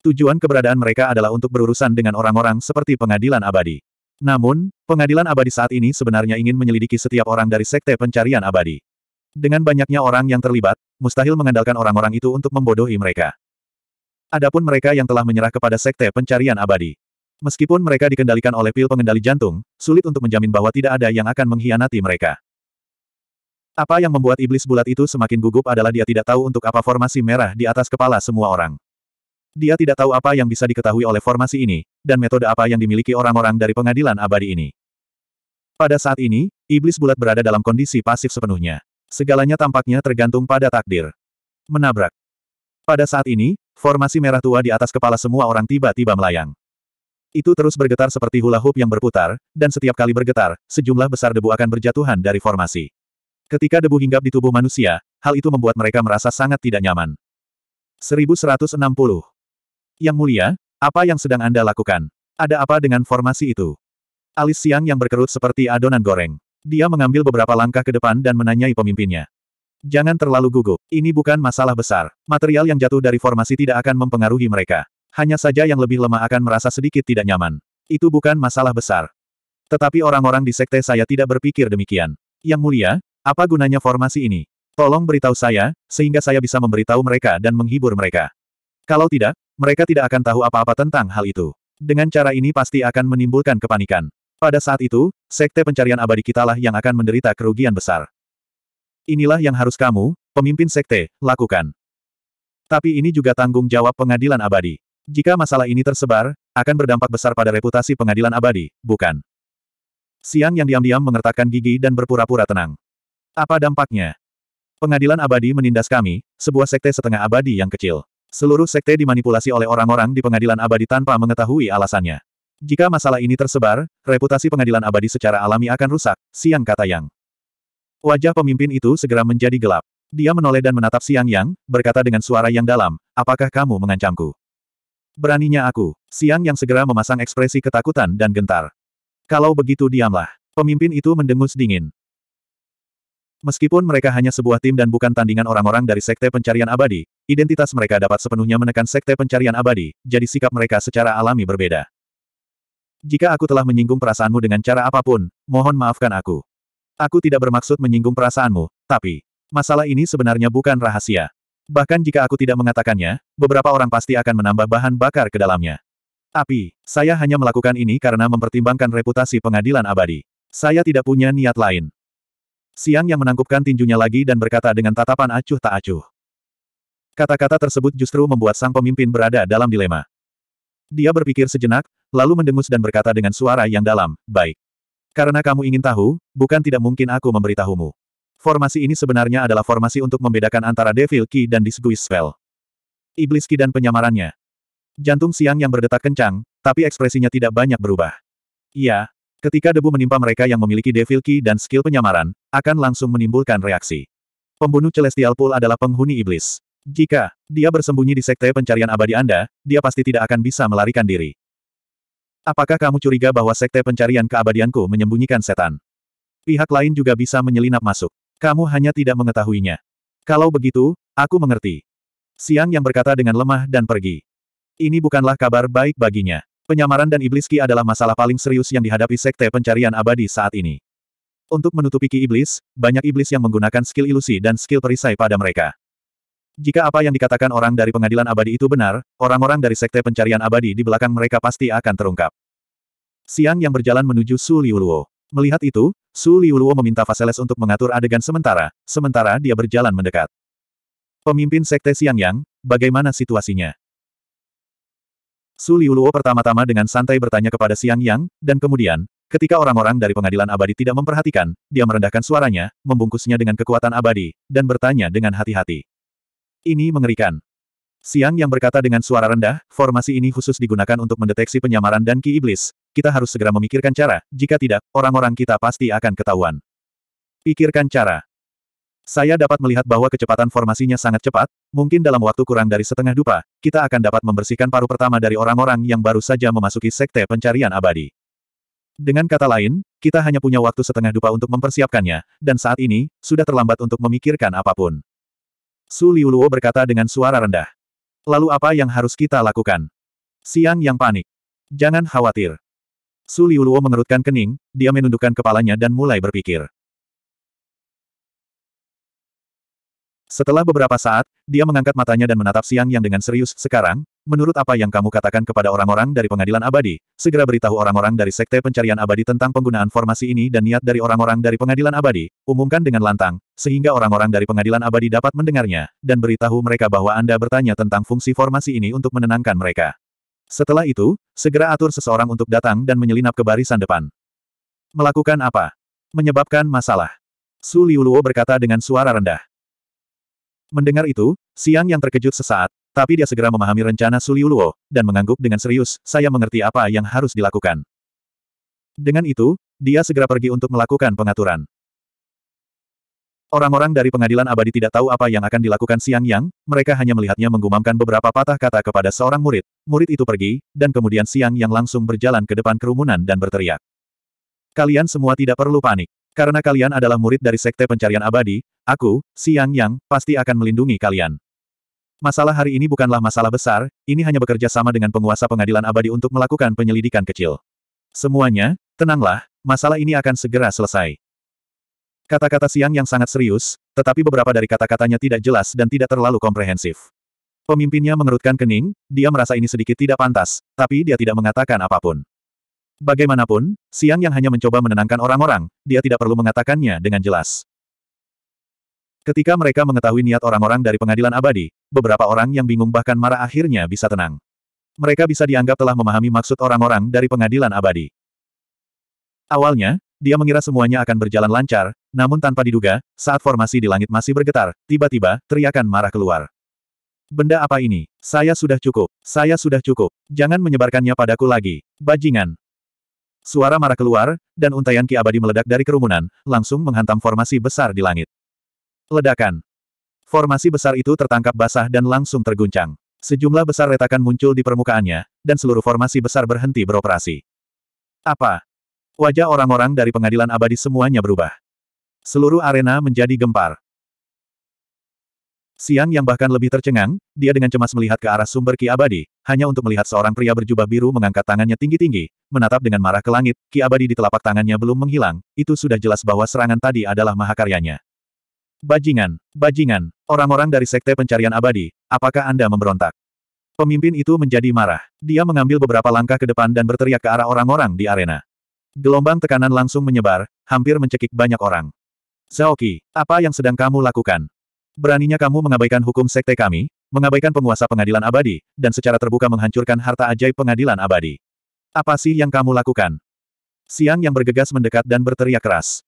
Tujuan keberadaan mereka adalah untuk berurusan dengan orang-orang seperti pengadilan abadi. Namun, pengadilan abadi saat ini sebenarnya ingin menyelidiki setiap orang dari sekte pencarian abadi. Dengan banyaknya orang yang terlibat, mustahil mengandalkan orang-orang itu untuk membodohi mereka. Adapun mereka yang telah menyerah kepada Sekte Pencarian Abadi. Meskipun mereka dikendalikan oleh pil pengendali jantung, sulit untuk menjamin bahwa tidak ada yang akan mengkhianati mereka. Apa yang membuat iblis bulat itu semakin gugup adalah dia tidak tahu untuk apa formasi merah di atas kepala semua orang. Dia tidak tahu apa yang bisa diketahui oleh formasi ini, dan metode apa yang dimiliki orang-orang dari pengadilan abadi ini. Pada saat ini, iblis bulat berada dalam kondisi pasif sepenuhnya. Segalanya tampaknya tergantung pada takdir. Menabrak. Pada saat ini, Formasi merah tua di atas kepala semua orang tiba-tiba melayang. Itu terus bergetar seperti hula hoop yang berputar, dan setiap kali bergetar, sejumlah besar debu akan berjatuhan dari formasi. Ketika debu hinggap di tubuh manusia, hal itu membuat mereka merasa sangat tidak nyaman. 1160. Yang mulia, apa yang sedang Anda lakukan? Ada apa dengan formasi itu? Alis siang yang berkerut seperti adonan goreng. Dia mengambil beberapa langkah ke depan dan menanyai pemimpinnya. Jangan terlalu gugup. Ini bukan masalah besar. Material yang jatuh dari formasi tidak akan mempengaruhi mereka. Hanya saja yang lebih lemah akan merasa sedikit tidak nyaman. Itu bukan masalah besar. Tetapi orang-orang di sekte saya tidak berpikir demikian. Yang mulia, apa gunanya formasi ini? Tolong beritahu saya, sehingga saya bisa memberitahu mereka dan menghibur mereka. Kalau tidak, mereka tidak akan tahu apa-apa tentang hal itu. Dengan cara ini pasti akan menimbulkan kepanikan. Pada saat itu, sekte pencarian abadi kitalah yang akan menderita kerugian besar. Inilah yang harus kamu, pemimpin sekte, lakukan. Tapi ini juga tanggung jawab pengadilan abadi. Jika masalah ini tersebar, akan berdampak besar pada reputasi pengadilan abadi, bukan? Siang yang diam-diam mengertakkan gigi dan berpura-pura tenang. Apa dampaknya? Pengadilan abadi menindas kami, sebuah sekte setengah abadi yang kecil. Seluruh sekte dimanipulasi oleh orang-orang di pengadilan abadi tanpa mengetahui alasannya. Jika masalah ini tersebar, reputasi pengadilan abadi secara alami akan rusak, siang kata Yang. Wajah pemimpin itu segera menjadi gelap. Dia menoleh dan menatap Siang Yang, berkata dengan suara yang dalam, apakah kamu mengancamku? Beraninya aku, Siang Yang segera memasang ekspresi ketakutan dan gentar. Kalau begitu diamlah. Pemimpin itu mendengus dingin. Meskipun mereka hanya sebuah tim dan bukan tandingan orang-orang dari Sekte Pencarian Abadi, identitas mereka dapat sepenuhnya menekan Sekte Pencarian Abadi, jadi sikap mereka secara alami berbeda. Jika aku telah menyinggung perasaanmu dengan cara apapun, mohon maafkan aku. Aku tidak bermaksud menyinggung perasaanmu, tapi masalah ini sebenarnya bukan rahasia. Bahkan jika aku tidak mengatakannya, beberapa orang pasti akan menambah bahan bakar ke dalamnya. Api, saya hanya melakukan ini karena mempertimbangkan reputasi pengadilan abadi. Saya tidak punya niat lain. Siang yang menangkupkan tinjunya lagi dan berkata dengan tatapan acuh tak acuh. Kata-kata tersebut justru membuat sang pemimpin berada dalam dilema. Dia berpikir sejenak, lalu mendengus dan berkata dengan suara yang dalam, baik. Karena kamu ingin tahu, bukan tidak mungkin aku memberitahumu. Formasi ini sebenarnya adalah formasi untuk membedakan antara Devil Key dan Disguise Spell. Iblis Key dan penyamarannya. Jantung siang yang berdetak kencang, tapi ekspresinya tidak banyak berubah. Iya, ketika debu menimpa mereka yang memiliki Devil Key dan skill penyamaran, akan langsung menimbulkan reaksi. Pembunuh Celestial Pool adalah penghuni iblis. Jika dia bersembunyi di sekte pencarian abadi Anda, dia pasti tidak akan bisa melarikan diri. Apakah kamu curiga bahwa sekte pencarian keabadianku menyembunyikan setan? Pihak lain juga bisa menyelinap masuk. Kamu hanya tidak mengetahuinya. Kalau begitu, aku mengerti. Siang yang berkata dengan lemah dan pergi. Ini bukanlah kabar baik baginya. Penyamaran dan iblis Ki adalah masalah paling serius yang dihadapi sekte pencarian abadi saat ini. Untuk menutupi Ki Iblis, banyak iblis yang menggunakan skill ilusi dan skill perisai pada mereka. Jika apa yang dikatakan orang dari pengadilan abadi itu benar, orang-orang dari sekte pencarian abadi di belakang mereka pasti akan terungkap. Siang yang berjalan menuju Su Liuluo. Melihat itu, Su Liuluo meminta Faseles untuk mengatur adegan sementara, sementara dia berjalan mendekat. Pemimpin sekte Siang Yang, bagaimana situasinya? Su Liuluo pertama-tama dengan santai bertanya kepada Siang Yang, dan kemudian, ketika orang-orang dari pengadilan abadi tidak memperhatikan, dia merendahkan suaranya, membungkusnya dengan kekuatan abadi, dan bertanya dengan hati-hati. Ini mengerikan. Siang yang berkata dengan suara rendah, formasi ini khusus digunakan untuk mendeteksi penyamaran dan ki iblis. Kita harus segera memikirkan cara, jika tidak, orang-orang kita pasti akan ketahuan. Pikirkan cara. Saya dapat melihat bahwa kecepatan formasinya sangat cepat, mungkin dalam waktu kurang dari setengah dupa, kita akan dapat membersihkan paru pertama dari orang-orang yang baru saja memasuki sekte pencarian abadi. Dengan kata lain, kita hanya punya waktu setengah dupa untuk mempersiapkannya, dan saat ini, sudah terlambat untuk memikirkan apapun. Su Liuluo berkata dengan suara rendah. Lalu apa yang harus kita lakukan? Siang yang panik. Jangan khawatir. Su Liuluo mengerutkan kening, dia menundukkan kepalanya dan mulai berpikir. Setelah beberapa saat, dia mengangkat matanya dan menatap siang yang dengan serius, sekarang, Menurut apa yang kamu katakan kepada orang-orang dari pengadilan abadi, segera beritahu orang-orang dari sekte pencarian abadi tentang penggunaan formasi ini dan niat dari orang-orang dari pengadilan abadi, umumkan dengan lantang, sehingga orang-orang dari pengadilan abadi dapat mendengarnya, dan beritahu mereka bahwa Anda bertanya tentang fungsi formasi ini untuk menenangkan mereka. Setelah itu, segera atur seseorang untuk datang dan menyelinap ke barisan depan. Melakukan apa? Menyebabkan masalah. Su Liuluo berkata dengan suara rendah. Mendengar itu, Siang yang terkejut sesaat, tapi dia segera memahami rencana Suliuluo, dan mengangguk dengan serius, saya mengerti apa yang harus dilakukan. Dengan itu, dia segera pergi untuk melakukan pengaturan. Orang-orang dari pengadilan abadi tidak tahu apa yang akan dilakukan Siang Yang, mereka hanya melihatnya menggumamkan beberapa patah kata kepada seorang murid. Murid itu pergi, dan kemudian Siang Yang langsung berjalan ke depan kerumunan dan berteriak. Kalian semua tidak perlu panik. Karena kalian adalah murid dari Sekte Pencarian Abadi, aku, Siang Yang Yang, pasti akan melindungi kalian. Masalah hari ini bukanlah masalah besar, ini hanya bekerja sama dengan penguasa pengadilan abadi untuk melakukan penyelidikan kecil. Semuanya, tenanglah, masalah ini akan segera selesai. Kata-kata siang yang sangat serius, tetapi beberapa dari kata-katanya tidak jelas dan tidak terlalu komprehensif. Pemimpinnya mengerutkan kening, dia merasa ini sedikit tidak pantas, tapi dia tidak mengatakan apapun. Bagaimanapun, Siang yang hanya mencoba menenangkan orang-orang, dia tidak perlu mengatakannya dengan jelas. Ketika mereka mengetahui niat orang-orang dari pengadilan abadi, beberapa orang yang bingung bahkan marah akhirnya bisa tenang. Mereka bisa dianggap telah memahami maksud orang-orang dari pengadilan abadi. Awalnya, dia mengira semuanya akan berjalan lancar, namun tanpa diduga, saat formasi di langit masih bergetar, tiba-tiba, teriakan marah keluar. Benda apa ini? Saya sudah cukup. Saya sudah cukup. Jangan menyebarkannya padaku lagi. Bajingan. Suara marah keluar, dan untaian ki abadi meledak dari kerumunan, langsung menghantam formasi besar di langit. Ledakan. Formasi besar itu tertangkap basah dan langsung terguncang. Sejumlah besar retakan muncul di permukaannya, dan seluruh formasi besar berhenti beroperasi. Apa? Wajah orang-orang dari pengadilan abadi semuanya berubah. Seluruh arena menjadi gempar. Siang yang bahkan lebih tercengang, dia dengan cemas melihat ke arah sumber Ki Abadi, hanya untuk melihat seorang pria berjubah biru mengangkat tangannya tinggi-tinggi, menatap dengan marah ke langit, Ki Abadi di telapak tangannya belum menghilang, itu sudah jelas bahwa serangan tadi adalah mahakaryanya. Bajingan, bajingan, orang-orang dari Sekte Pencarian Abadi, apakah Anda memberontak? Pemimpin itu menjadi marah. Dia mengambil beberapa langkah ke depan dan berteriak ke arah orang-orang di arena. Gelombang tekanan langsung menyebar, hampir mencekik banyak orang. Zaoki, apa yang sedang kamu lakukan? Beraninya kamu mengabaikan hukum sekte kami, mengabaikan penguasa pengadilan abadi, dan secara terbuka menghancurkan harta ajaib pengadilan abadi. Apa sih yang kamu lakukan? Siang yang bergegas mendekat dan berteriak keras.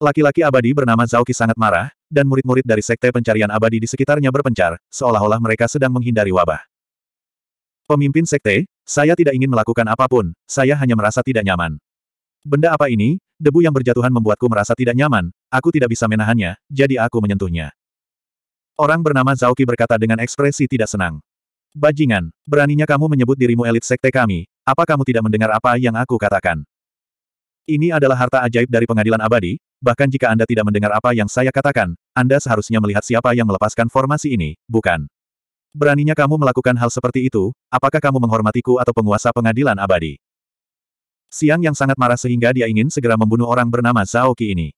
Laki-laki abadi bernama Zauki sangat marah, dan murid-murid dari sekte pencarian abadi di sekitarnya berpencar, seolah-olah mereka sedang menghindari wabah. Pemimpin sekte, saya tidak ingin melakukan apapun, saya hanya merasa tidak nyaman. Benda apa ini, Debu yang berjatuhan membuatku merasa tidak nyaman, aku tidak bisa menahannya, jadi aku menyentuhnya. Orang bernama Zauki berkata dengan ekspresi tidak senang. Bajingan, beraninya kamu menyebut dirimu elit sekte kami, apa kamu tidak mendengar apa yang aku katakan? Ini adalah harta ajaib dari pengadilan abadi, bahkan jika Anda tidak mendengar apa yang saya katakan, Anda seharusnya melihat siapa yang melepaskan formasi ini, bukan? Beraninya kamu melakukan hal seperti itu, apakah kamu menghormatiku atau penguasa pengadilan abadi? Siang yang sangat marah sehingga dia ingin segera membunuh orang bernama Zhao Qi ini.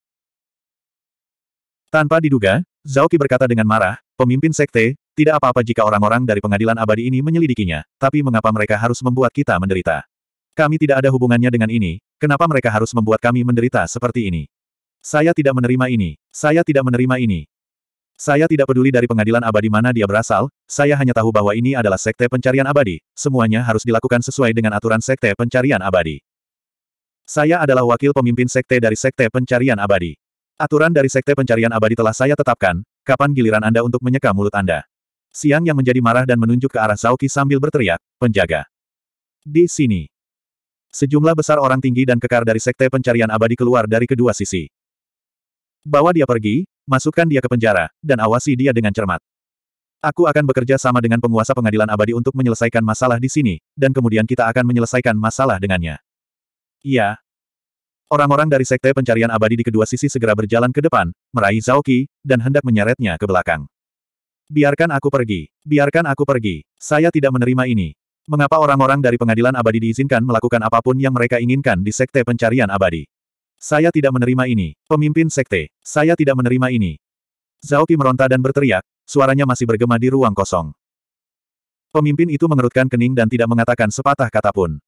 Tanpa diduga, Zhao Qi berkata dengan marah, pemimpin sekte, tidak apa-apa jika orang-orang dari pengadilan abadi ini menyelidikinya, tapi mengapa mereka harus membuat kita menderita? Kami tidak ada hubungannya dengan ini, kenapa mereka harus membuat kami menderita seperti ini? Saya tidak menerima ini, saya tidak menerima ini, saya tidak peduli dari pengadilan abadi mana dia berasal, saya hanya tahu bahwa ini adalah sekte pencarian abadi, semuanya harus dilakukan sesuai dengan aturan sekte pencarian abadi. Saya adalah wakil pemimpin sekte dari Sekte Pencarian Abadi. Aturan dari Sekte Pencarian Abadi telah saya tetapkan, kapan giliran Anda untuk menyeka mulut Anda. Siang yang menjadi marah dan menunjuk ke arah Zauki sambil berteriak, penjaga. Di sini. Sejumlah besar orang tinggi dan kekar dari Sekte Pencarian Abadi keluar dari kedua sisi. Bawa dia pergi, masukkan dia ke penjara, dan awasi dia dengan cermat. Aku akan bekerja sama dengan penguasa pengadilan abadi untuk menyelesaikan masalah di sini, dan kemudian kita akan menyelesaikan masalah dengannya. Iya. Orang-orang dari Sekte Pencarian Abadi di kedua sisi segera berjalan ke depan, meraih Qi, dan hendak menyeretnya ke belakang. Biarkan aku pergi. Biarkan aku pergi. Saya tidak menerima ini. Mengapa orang-orang dari pengadilan abadi diizinkan melakukan apapun yang mereka inginkan di Sekte Pencarian Abadi? Saya tidak menerima ini. Pemimpin Sekte. Saya tidak menerima ini. Qi meronta dan berteriak, suaranya masih bergema di ruang kosong. Pemimpin itu mengerutkan kening dan tidak mengatakan sepatah kata pun.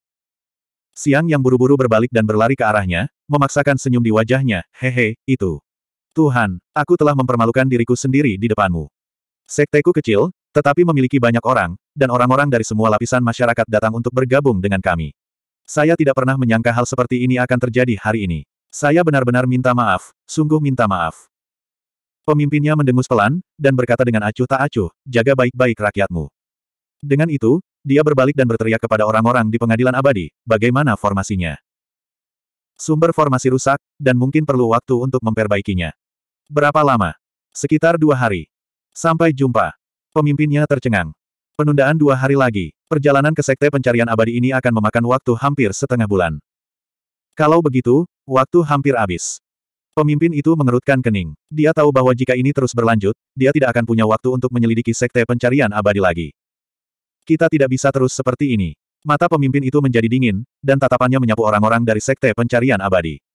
Siang yang buru-buru berbalik dan berlari ke arahnya, memaksakan senyum di wajahnya, hehe, itu. Tuhan, aku telah mempermalukan diriku sendiri di depanmu. Sekteku kecil, tetapi memiliki banyak orang, dan orang-orang dari semua lapisan masyarakat datang untuk bergabung dengan kami. Saya tidak pernah menyangka hal seperti ini akan terjadi hari ini. Saya benar-benar minta maaf, sungguh minta maaf. Pemimpinnya mendengus pelan, dan berkata dengan acuh tak acuh, jaga baik-baik rakyatmu. Dengan itu, dia berbalik dan berteriak kepada orang-orang di pengadilan abadi, bagaimana formasinya. Sumber formasi rusak, dan mungkin perlu waktu untuk memperbaikinya. Berapa lama? Sekitar dua hari. Sampai jumpa. Pemimpinnya tercengang. Penundaan dua hari lagi, perjalanan ke Sekte Pencarian Abadi ini akan memakan waktu hampir setengah bulan. Kalau begitu, waktu hampir habis. Pemimpin itu mengerutkan kening. Dia tahu bahwa jika ini terus berlanjut, dia tidak akan punya waktu untuk menyelidiki Sekte Pencarian Abadi lagi. Kita tidak bisa terus seperti ini. Mata pemimpin itu menjadi dingin, dan tatapannya menyapu orang-orang dari Sekte Pencarian Abadi.